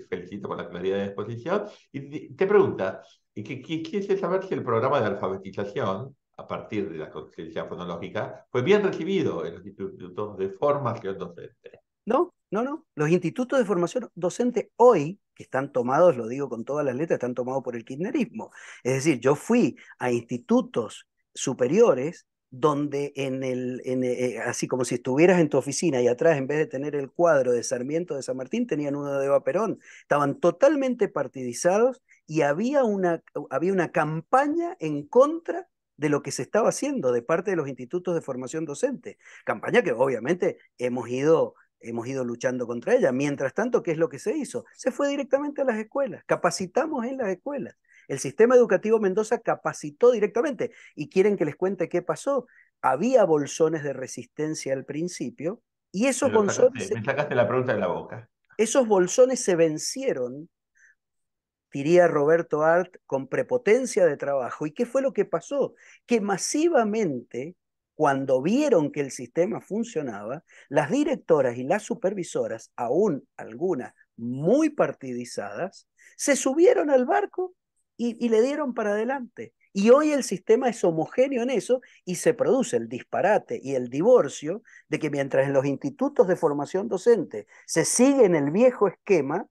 felicito por la claridad de exposición y te pregunta, y que saber si el programa de alfabetización a partir de la conciencia fonológica fue bien recibido en los institutos de formación docente. No, no, no. Los institutos de formación docente hoy, que están tomados, lo digo con todas las letras, están tomados por el kirchnerismo. Es decir, yo fui a institutos superiores donde en el, eh, así como si estuvieras en tu oficina y atrás en vez de tener el cuadro de Sarmiento de San Martín tenían uno de Eva Perón, estaban totalmente partidizados y había una, había una campaña en contra de lo que se estaba haciendo de parte de los institutos de formación docente, campaña que obviamente hemos ido hemos ido luchando contra ella. Mientras tanto, ¿qué es lo que se hizo? Se fue directamente a las escuelas, capacitamos en las escuelas. El sistema educativo Mendoza capacitó directamente y quieren que les cuente qué pasó. Había bolsones de resistencia al principio y esos me bolsones... Sacaste, la pregunta de la boca. Esos bolsones se vencieron, diría Roberto Art, con prepotencia de trabajo. ¿Y qué fue lo que pasó? Que masivamente cuando vieron que el sistema funcionaba, las directoras y las supervisoras, aún algunas muy partidizadas, se subieron al barco y, le dieron para adelante. Y hoy el sistema es homogéneo en eso y se produce el disparate y el divorcio de que mientras en los institutos de formación docente se sigue en el viejo esquema,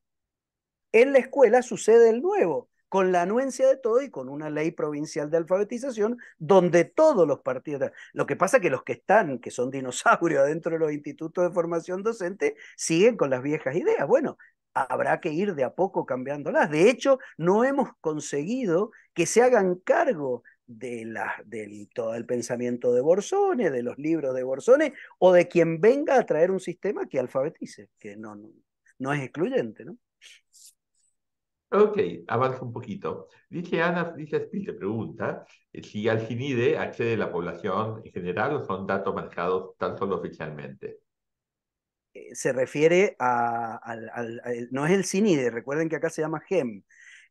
en la escuela sucede el nuevo, con la anuencia de todo y con una ley provincial de alfabetización donde todos los partidos... Lo que pasa es que los que están, que son dinosaurios dentro de los institutos de formación docente, siguen con las viejas ideas. Bueno, habrá que ir de a poco cambiándolas. De hecho, no hemos conseguido que se hagan cargo de del todo el pensamiento de Borsone, de los libros de Borsone, o de quien venga a traer un sistema que alfabetice, que no, no, no es excluyente, ¿no? Ok, avanza un poquito. Dice Ana dice te pregunta eh, si al CINIDE accede la población en general o son datos manejados tan solo oficialmente. Eh, se refiere a, al, no es el CINIDE, recuerden que acá se llama GEM.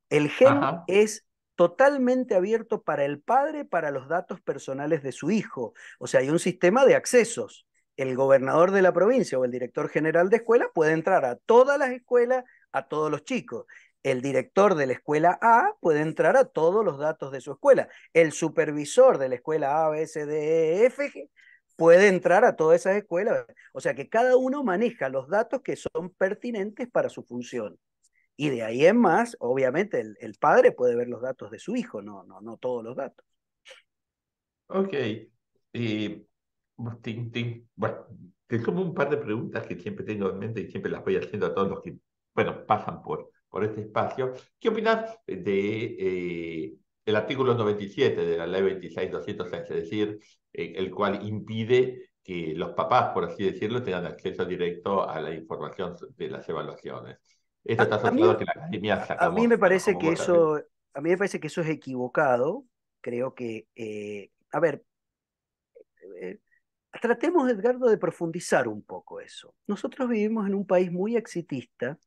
El GEM es totalmente abierto para el padre, para los datos personales de su hijo. O sea, hay un sistema de accesos. El gobernador de la provincia o el director general de escuela puede entrar a todas las escuelas, a todos los chicos. El director de la escuela A puede entrar a todos los datos de su escuela. El supervisor de la escuela A, B, C, D, E, F G, puede entrar a todas esas escuelas. O sea que cada uno maneja los datos que son pertinentes para su función. Y de ahí en más, obviamente, el, padre puede ver los datos de su hijo, no, no, no todos los datos. Ok. Y, eh, Bueno, es un par de preguntas que siempre tengo en mente y siempre las voy haciendo a todos los que, bueno, pasan por, por este espacio. ¿Qué opinas de eh, el artículo 97 de la ley 26206, es decir, eh, el cual impide que los papás, por así decirlo, tengan acceso directo a la información de las evaluaciones? Esto está asociado a, que la academia A mí me parece que eso, a mí me parece que eso es equivocado. Creo que, eh, a ver, tratemos, Edgardo, de profundizar un poco eso. Nosotros vivimos en un país muy exitista,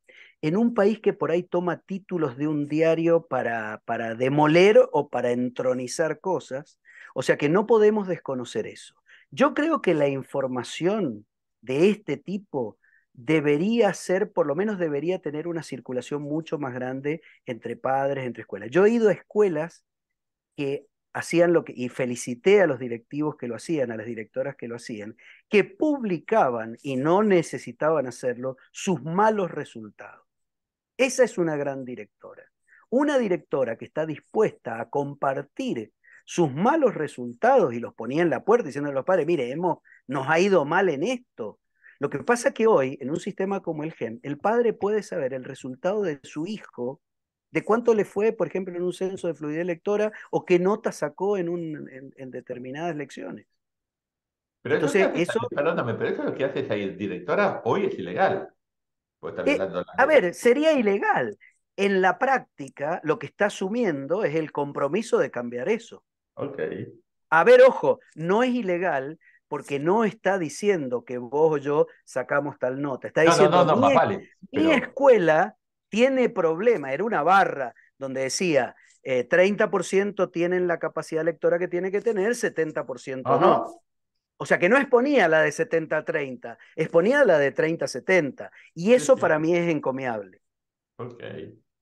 en un país que por ahí toma títulos de un diario para, para demoler o para entronizar cosas, o sea que no podemos desconocer eso. Yo creo que la información de este tipo debería ser, por lo menos debería tener una circulación mucho más grande entre padres, entre escuelas. Yo he ido a escuelas que hacían lo que, y felicité a los directivos que lo hacían, a las directoras que lo hacían, que publicaban y no necesitaban hacerlo sus malos resultados. Esa es una gran directora. Una directora que está dispuesta a compartir sus malos resultados y los ponía en la puerta diciendo a los padres, mire, nos ha ido mal en esto. Lo que pasa es que hoy, en un sistema como el gen, el padre puede saber el resultado de su hijo de cuánto le fue, por ejemplo, en un censo de fluidez lectora o qué nota sacó en, un, en, determinadas lecciones. Pero Entonces, eso, pero lo que haces ahí, directora hoy es ilegal. Eh, a ver, sería ilegal. En la práctica, lo que está asumiendo es el compromiso de cambiar eso. Ok. A ver, ojo, no es ilegal porque no está diciendo que vos o yo sacamos tal nota. Está diciendo, no, vale, mi escuela tiene problema, era una barra donde decía 30% eh, tienen la capacidad lectora que tiene que tener, 70% no. O sea que no exponía la de 70-30, exponía la de 30-70. Y eso para mí es encomiable. Ok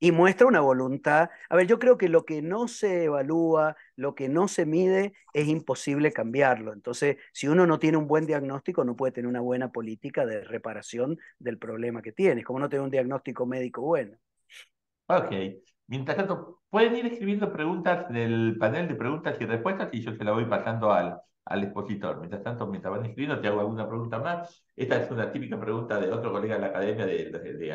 y muestra una voluntad. A ver, yo creo que lo que no se evalúa, lo que no se mide, es imposible cambiarlo. Entonces, si uno no tiene un buen diagnóstico, no puede tener una buena política de reparación del problema que tiene. como no tener un diagnóstico médico bueno. Ok. Mientras tanto, pueden ir escribiendo preguntas del panel de preguntas y respuestas y yo se la voy pasando al, al expositor. Mientras tanto, mientras van escribiendo, te hago alguna pregunta más. Esta es una típica pregunta de otro colega de la academia, de, de, de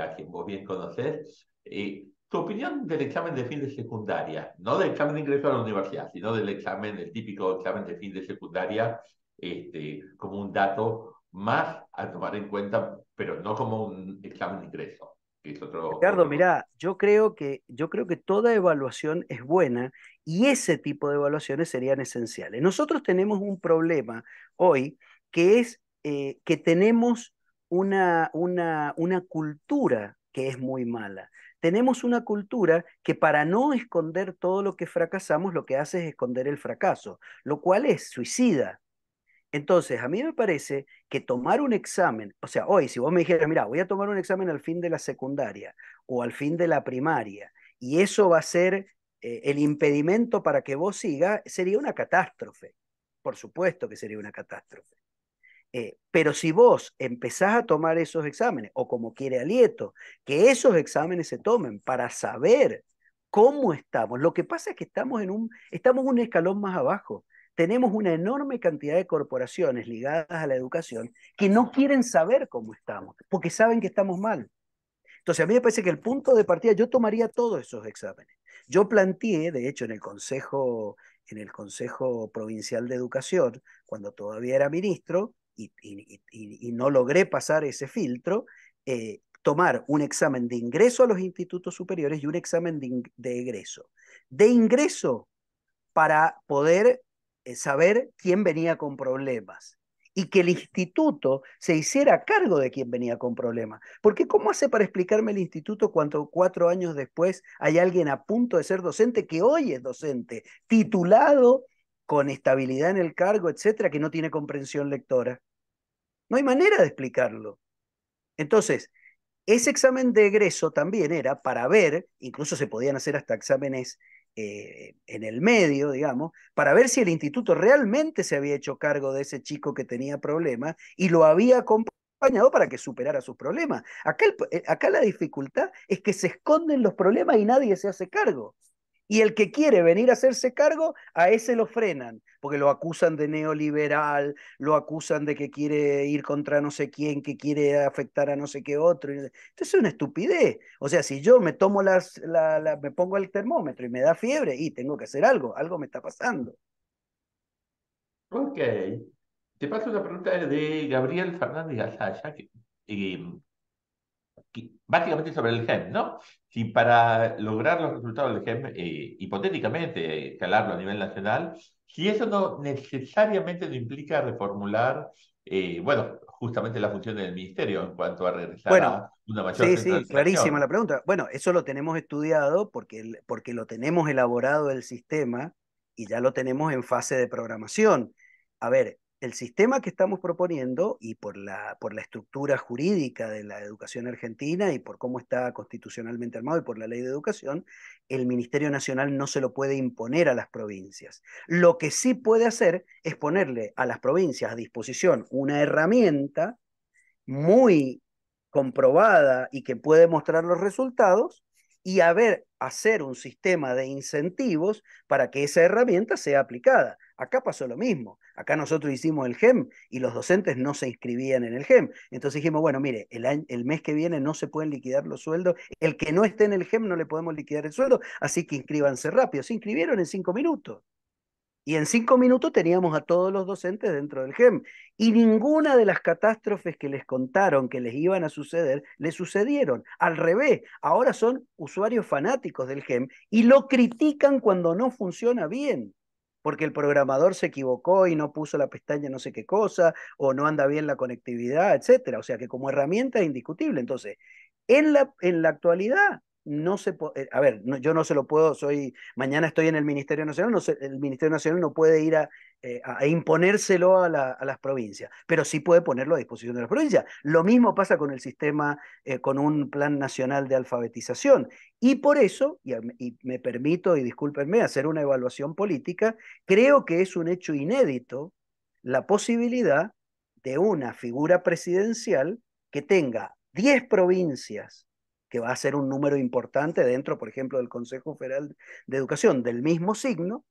a quien vos bien conocés. y tu opinión del examen de fin de secundaria, no del examen de ingreso a la universidad, sino del examen, el típico examen de fin de secundaria, este, como un dato más a tomar en cuenta, pero no como un examen de ingreso. otro, Ricardo, mira, yo creo que yo creo que toda evaluación es buena y ese tipo de evaluaciones serían esenciales. Nosotros tenemos un problema hoy que es eh, que tenemos una, una, cultura que es muy mala. Tenemos una cultura que para no esconder todo lo que fracasamos, lo que hace es esconder el fracaso, lo cual es suicida, entonces, a mí me parece que tomar un examen, o sea, hoy si vos me dijeras, mira, voy a tomar un examen al fin de la secundaria o al fin de la primaria, y eso va a ser eh, el impedimento para que vos sigas, sería una catástrofe. Por supuesto que sería una catástrofe. Eh, pero si vos empezás a tomar esos exámenes, o como quiere Alieto, que esos exámenes se tomen para saber cómo estamos, lo que pasa es que estamos en un, estamos un escalón más abajo. Tenemos una enorme cantidad de corporaciones ligadas a la educación que no quieren saber cómo estamos, porque saben que estamos mal. Entonces, a mí me parece que el punto de partida, yo tomaría todos esos exámenes. Yo planteé, de hecho, en el Consejo, en el Consejo Provincial de Educación, cuando todavía era ministro, y, no logré pasar ese filtro, eh, tomar un examen de ingreso a los institutos superiores y un examen de, egreso. De ingreso para poder eh, saber quién venía con problemas y que el instituto se hiciera cargo de quién venía con problemas. Porque ¿cómo hace para explicarme el instituto cuando cuatro años después hay alguien a punto de ser docente que hoy es docente, titulado con estabilidad en el cargo, etcétera, que no tiene comprensión lectora. No hay manera de explicarlo. Entonces, ese examen de egreso también era para ver, incluso se podían hacer hasta exámenes eh, en el medio, digamos, para ver si el instituto realmente se había hecho cargo de ese chico que tenía problemas y lo había acompañado para que superara sus problemas. Acá, eh, acá la dificultad es que se esconden los problemas y nadie se hace cargo. Y el que quiere venir a hacerse cargo, a ese lo frenan, porque lo acusan de neoliberal, lo acusan de que quiere ir contra no sé quién, que quiere afectar a no sé qué otro. Entonces es una estupidez. O sea, si yo me tomo las, me pongo el termómetro y me da fiebre, y tengo que hacer algo, algo me está pasando. Ok. Te paso una pregunta de Gabriel Fernández Azaya, que eh, básicamente sobre el GEM, ¿no? Si para lograr los resultados del GEM, eh, hipotéticamente, eh, escalarlo a nivel nacional, si eso no necesariamente no implica reformular, eh, bueno, justamente la función del ministerio en cuanto a regresar a una mayor Sí, sí, clarísima la pregunta. Bueno, eso lo tenemos estudiado porque, porque lo tenemos elaborado el sistema y ya lo tenemos en fase de programación. A ver, el sistema que estamos proponiendo y por la, por la estructura jurídica de la educación argentina y por cómo está constitucionalmente armado y por la ley de educación, el Ministerio Nacional no se lo puede imponer a las provincias. Lo que sí puede hacer es ponerle a las provincias a disposición una herramienta muy comprobada y que puede mostrar los resultados y a ver, hacer un sistema de incentivos para que esa herramienta sea aplicada. Acá pasó lo mismo. Acá nosotros hicimos el GEM y los docentes no se inscribían en el GEM. Entonces dijimos, bueno, mire, el, mes que viene no se pueden liquidar los sueldos. El que no esté en el GEM no le podemos liquidar el sueldo, así que inscríbanse rápido. Se inscribieron en cinco minutos. Y en cinco minutos teníamos a todos los docentes dentro del GEM. Y ninguna de las catástrofes que les contaron que les iban a suceder, les sucedieron. Al revés, ahora son usuarios fanáticos del GEM y lo critican cuando no funciona bien porque el programador se equivocó y no puso la pestaña no sé qué cosa, o no anda bien la conectividad, etcétera. O sea que como herramienta es indiscutible. Entonces, en la, en la actualidad, no se eh, a ver, yo no se lo puedo, soy, mañana estoy en el Ministerio Nacional, no el Ministerio Nacional no puede ir a, eh, imponérselo a, las provincias, pero sí puede ponerlo a disposición de las provincias. Lo mismo pasa con el sistema, eh, con un plan nacional de alfabetización. Y por eso, y me permito, y discúlpenme, hacer una evaluación política, creo que es un hecho inédito la posibilidad de una figura presidencial que tenga 10 provincias que va a ser un número importante dentro, por ejemplo, del Consejo Federal de Educación, del mismo signo,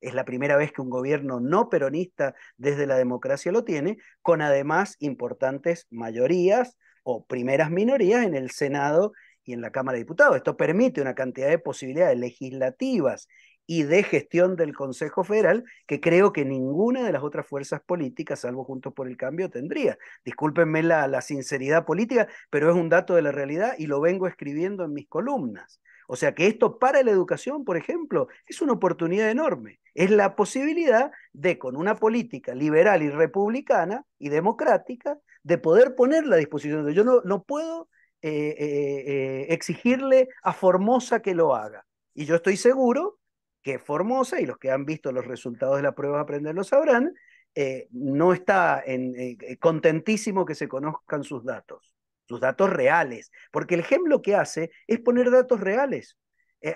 es la primera vez que un gobierno no peronista desde la democracia lo tiene, con además importantes mayorías o primeras minorías en el Senado y en la Cámara de Diputados. Esto permite una cantidad de posibilidades legislativas y de gestión del Consejo Federal que creo que ninguna de las otras fuerzas políticas, salvo Juntos por el Cambio, tendría. Discúlpenme la, sinceridad política, pero es un dato de la realidad y lo vengo escribiendo en mis columnas. O sea que esto para la educación, por ejemplo, es una oportunidad enorme. Es la posibilidad de, con una política liberal y republicana y democrática, de poder ponerla a disposición. Yo no, no puedo eh, eh, eh, exigirle a Formosa que lo haga. Y yo estoy seguro que Formosa, y los que han visto los resultados de la prueba Aprender lo sabrán, eh, no está en, eh, eh, contentísimo que se conozcan sus datos, sus datos reales, porque el GEM lo que hace es poner datos reales.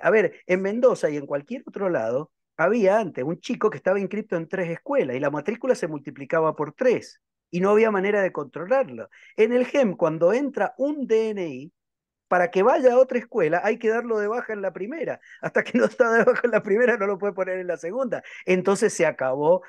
a ver, en Mendoza y en cualquier otro lado, había antes un chico que estaba inscrito en tres escuelas y la matrícula se multiplicaba por tres y no había manera de controlarlo. En el GEM, cuando entra un DNI, para que vaya a otra escuela hay que darlo de baja en la primera. Hasta que no está de baja en la primera, no lo puede poner en la segunda. Entonces se acabó,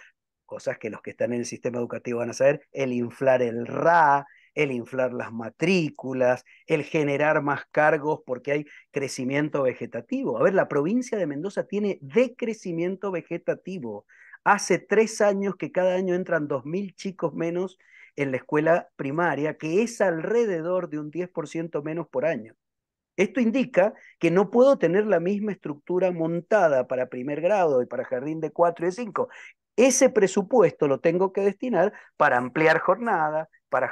cosas que los que están en el sistema educativo van a saber, el inflar el RA, el inflar las matrículas, el generar más cargos porque hay crecimiento vegetativo. A ver, la provincia de Mendoza tiene decrecimiento vegetativo. Hace tres años que cada año entran 2.000 chicos menos en la escuela primaria, que es alrededor de un 10% menos por año. Esto indica que no puedo tener la misma estructura montada para primer grado y para jardín de 4 y 5. Ese presupuesto lo tengo que destinar para ampliar jornada, para,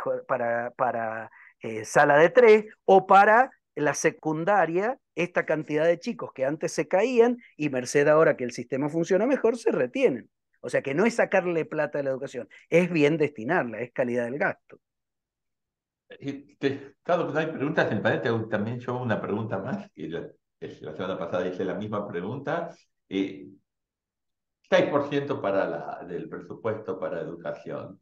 para, eh, sala de 3 o para la secundaria, esta cantidad de chicos que antes se caían y merced ahora que el sistema funciona mejor, se retienen. O sea que no es sacarle plata a la educación, es bien destinarla, es calidad del gasto. claro, hay preguntas en panel, también yo una pregunta más, que la, semana pasada hice la misma pregunta. 6% eh, para la, del presupuesto para educación.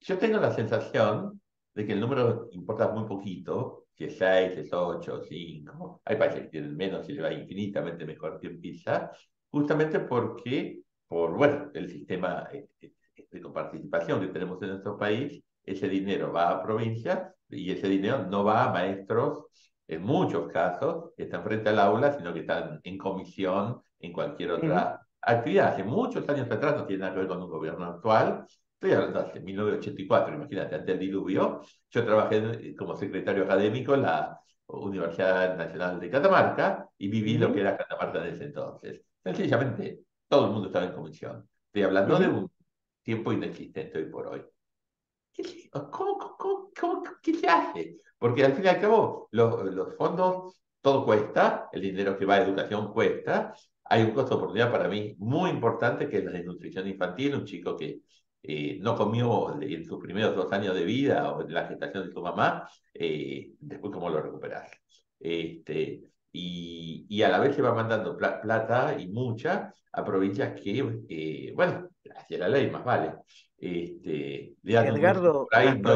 Yo tengo la sensación de que el número importa muy poquito, si es 6, si es 8, 5. Hay países que tienen menos y si le va infinitamente mejor que en justamente porque por bueno, el sistema eh, eh, de comparticipación que tenemos en nuestro país, ese dinero va a provincias y ese dinero no va a maestros, en muchos casos, que están frente al aula, sino que están en comisión, en cualquier otra actividad. Hace muchos años atrás, no tiene nada que ver con un gobierno actual, estoy hablando de 1984, imagínate, antes del diluvio, yo trabajé eh, como secretario académico en la Universidad Nacional de Catamarca y viví lo que era Catamarca desde entonces. Sencillamente, todo el mundo estaba en comisión. Estoy hablando de un tiempo inexistente hoy por hoy. ¿Qué, cómo, se hace? Porque al fin y al cabo, los, fondos, todo cuesta, el dinero que va a educación cuesta, hay un costo de oportunidad para mí muy importante que es la desnutrición infantil, un chico que eh, no comió en sus primeros dos años de vida o en la gestación de su mamá, eh, después cómo lo recuperar. Este, y, a la vez se va mandando plata y mucha a provincias que, eh, bueno, hacia la ley más vale, este, de Edgardo,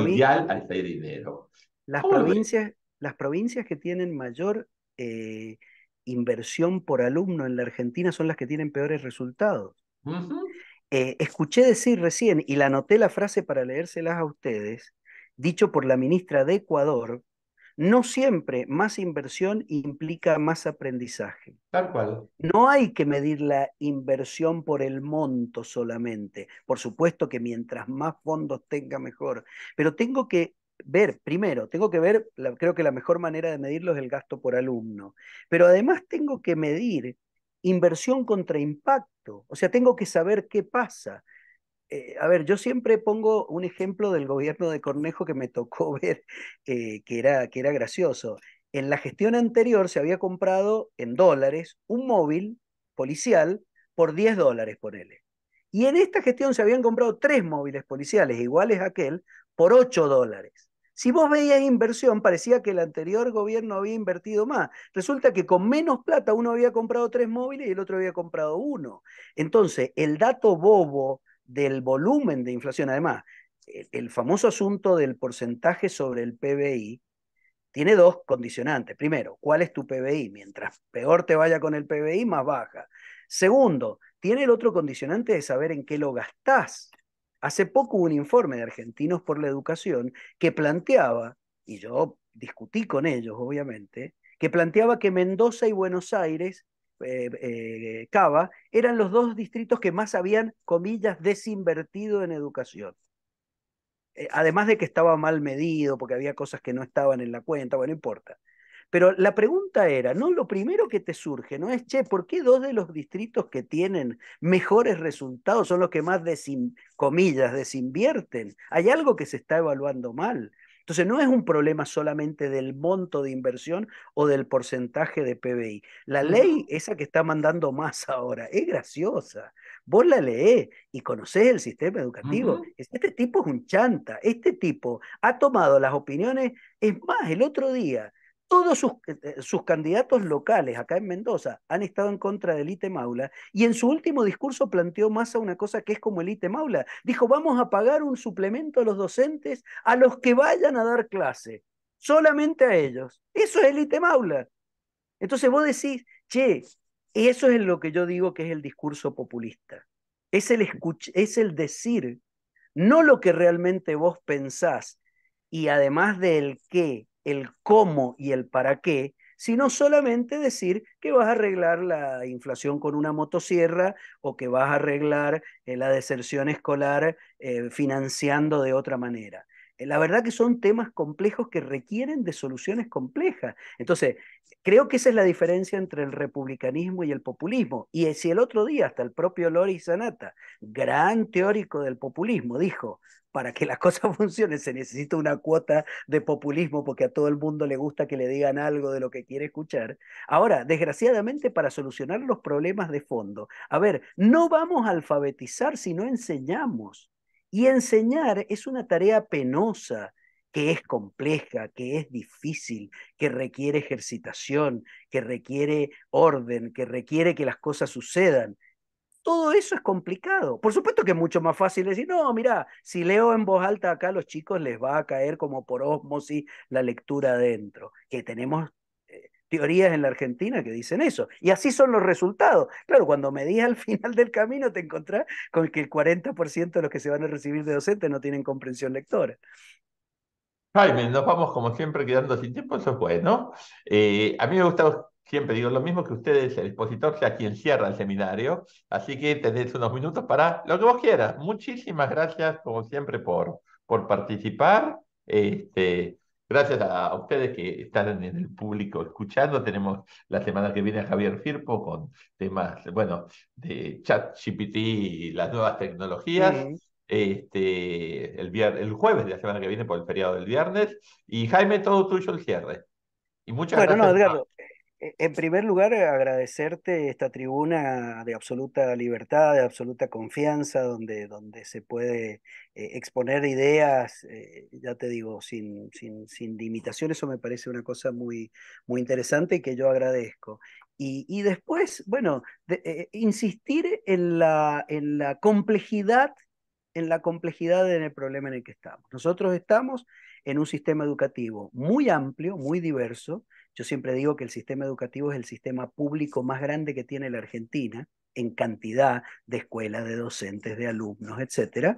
ideal al dinero. Las provincias, las provincias que tienen mayor eh, inversión por alumno en la Argentina son las que tienen peores resultados. Eh, escuché decir recién, y la anoté la frase para leérselas a ustedes, dicho por la ministra de Ecuador, no siempre más inversión implica más aprendizaje. Tal cual. No hay que medir la inversión por el monto solamente. Por supuesto que mientras más fondos tenga, mejor. Pero tengo que ver, primero, tengo que ver, creo que la mejor manera de medirlo es el gasto por alumno. Pero además tengo que medir inversión contra impacto. O sea, tengo que saber qué pasa. Eh, a ver, yo siempre pongo un ejemplo del gobierno de Cornejo que me tocó ver, eh, que, era, que era gracioso. En la gestión anterior se había comprado en dólares un móvil policial por 10 dólares, ponele. Y en esta gestión se habían comprado tres móviles policiales iguales a aquel por 8 dólares. Si vos veías inversión, parecía que el anterior gobierno había invertido más. Resulta que con menos plata uno había comprado tres móviles y el otro había comprado uno. Entonces, el dato bobo del volumen de inflación. Además, el, famoso asunto del porcentaje sobre el PBI tiene dos condicionantes. Primero, ¿cuál es tu PBI? Mientras peor te vaya con el PBI, más baja. Segundo, tiene el otro condicionante de saber en qué lo gastás. Hace poco hubo un informe de Argentinos por la Educación que planteaba, y yo discutí con ellos, obviamente, que planteaba que Mendoza y Buenos Aires eh, eh, Cava, eran los dos distritos que más habían, comillas, desinvertido en educación. Eh, además de que estaba mal medido, porque había cosas que no estaban en la cuenta, bueno, no importa. Pero la pregunta era, ¿no? Lo primero que te surge, ¿no? Es, che, ¿por qué dos de los distritos que tienen mejores resultados son los que más, comillas, desinvierten? Hay algo que se está evaluando mal. Entonces, no es un problema solamente del monto de inversión o del porcentaje de PBI. La ley, esa que está mandando más ahora, es graciosa. Vos la leés y conocés el sistema educativo. Este tipo es un chanta. Este tipo ha tomado las opiniones. Es más, el otro día todos eh, sus, candidatos locales acá en Mendoza han estado en contra del ITE Maula y en su último discurso planteó a una cosa que es como el ITE Maula. Dijo, vamos a pagar un suplemento a los docentes, a los que vayan a dar clase, solamente a ellos. Eso es el ITE Maula. Entonces vos decís, che, eso es lo que yo digo que es el discurso populista. Es el, es el decir, no lo que realmente vos pensás. Y además del qué, el cómo y el para qué, sino solamente decir que vas a arreglar la inflación con una motosierra o que vas a arreglar eh, la deserción escolar eh, financiando de otra manera. Eh, la verdad que son temas complejos que requieren de soluciones complejas. Entonces, creo que esa es la diferencia entre el republicanismo y el populismo. Y eh, si el otro día hasta el propio Loris Zanata, gran teórico del populismo, dijo, para que las cosas funcionen se necesita una cuota de populismo porque a todo el mundo le gusta que le digan algo de lo que quiere escuchar. Ahora, desgraciadamente, para solucionar los problemas de fondo, a ver, no vamos a alfabetizar si no enseñamos. Y enseñar es una tarea penosa, que es compleja, que es difícil, que requiere ejercitación, que requiere orden, que requiere que las cosas sucedan. Todo eso es complicado. Por supuesto que es mucho más fácil decir, no, mira, si leo en voz alta acá, a los chicos les va a caer como por osmosis la lectura adentro, que tenemos teorías en la Argentina que dicen eso. Y así son los resultados. Claro, cuando medís al final del camino te encontrás con que el 40% de los que se van a recibir de docentes no tienen comprensión lectora. Jaime, nos vamos como siempre quedando sin tiempo, eso es bueno. Eh, a mí me ha gustado siempre digo lo mismo que ustedes, el expositor sea quien cierra el seminario, así que tenés unos minutos para lo que vos quieras. Muchísimas gracias, como siempre, por, por participar. Este, Gracias a, ustedes que están en el público escuchando. Tenemos la semana que viene a Javier Firpo con temas, bueno, de ChatGPT y las nuevas tecnologías. Este, el, viernes el jueves de la semana que viene por el feriado del viernes. Y Jaime, todo tuyo el cierre. Y muchas bueno, gracias. Eh, en primer lugar, eh, agradecerte esta tribuna de absoluta libertad, de absoluta confianza, donde, donde se puede eh, exponer ideas, ya te digo, sin, sin, sin limitación. Eso me parece una cosa muy, muy interesante y que yo agradezco. Y, y después, bueno, insistir en la, en la complejidad, en la complejidad en el problema en el que estamos. Nosotros estamos en un sistema educativo muy amplio, muy diverso, yo siempre digo que el sistema educativo es el sistema público más grande que tiene la Argentina en cantidad de escuelas, de docentes, de alumnos, etcétera,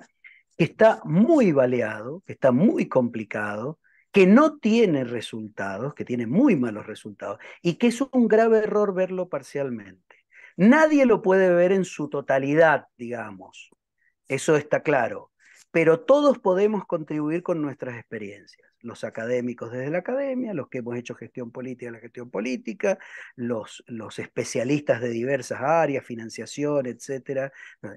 que está muy baleado, que está muy complicado, que no tiene resultados, que tiene muy malos resultados, y que es un grave error verlo parcialmente. Nadie lo puede ver en su totalidad, digamos, eso está claro, pero todos podemos contribuir con nuestras experiencias los académicos desde la academia, los que hemos hecho gestión política, la gestión política, los, los especialistas de diversas áreas, financiación, etc.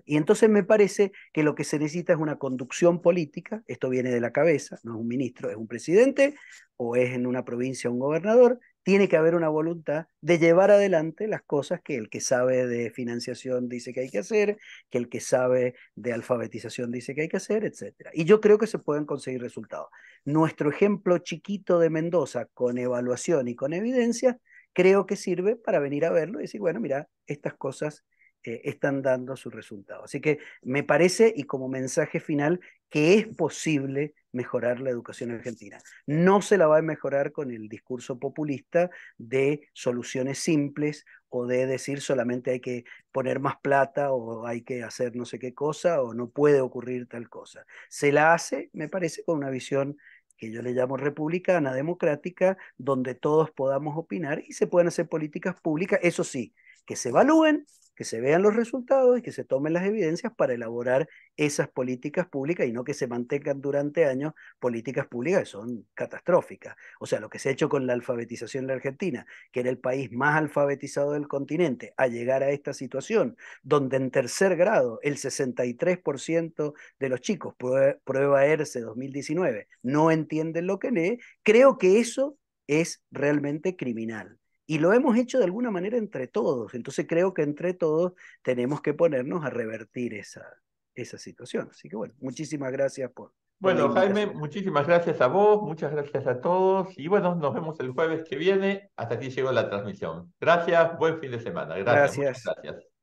Y entonces me parece que lo que se necesita es una conducción política, esto viene de la cabeza, no es un ministro, es un presidente, o es en una provincia un gobernador, tiene que haber una voluntad de llevar adelante las cosas que el que sabe de financiación dice que hay que hacer, que el que sabe de alfabetización dice que hay que hacer, etc. Y yo creo que se pueden conseguir resultados. Nuestro ejemplo chiquito de Mendoza con evaluación y con evidencia, creo que sirve para venir a verlo y decir, bueno, mira, estas cosas eh, están dando sus resultados. Así que me parece, y como mensaje final, que es posible mejorar la educación argentina. No se la va a mejorar con el discurso populista de soluciones simples o de decir solamente hay que poner más plata o hay que hacer no sé qué cosa o no puede ocurrir tal cosa. Se la hace, me parece, con una visión que yo le llamo republicana, democrática, donde todos podamos opinar y se pueden hacer políticas públicas, eso sí, que se evalúen que se vean los resultados y que se tomen las evidencias para elaborar esas políticas públicas y no que se mantengan durante años políticas públicas que son catastróficas. O sea, lo que se ha hecho con la alfabetización en la Argentina, que era el país más alfabetizado del continente, a llegar a esta situación, donde en tercer grado el 63% de los chicos, prueba ERSE 2019, no entienden lo que lee, creo que eso es realmente criminal y lo hemos hecho de alguna manera entre todos. Entonces creo que entre todos tenemos que ponernos a revertir esa, esa situación. Así que bueno, muchísimas gracias por... Bueno, Jaime, muchísimas gracias a vos, muchas gracias a todos y bueno, nos vemos el jueves que viene. Hasta aquí llegó la transmisión. Gracias, buen fin de semana. gracias.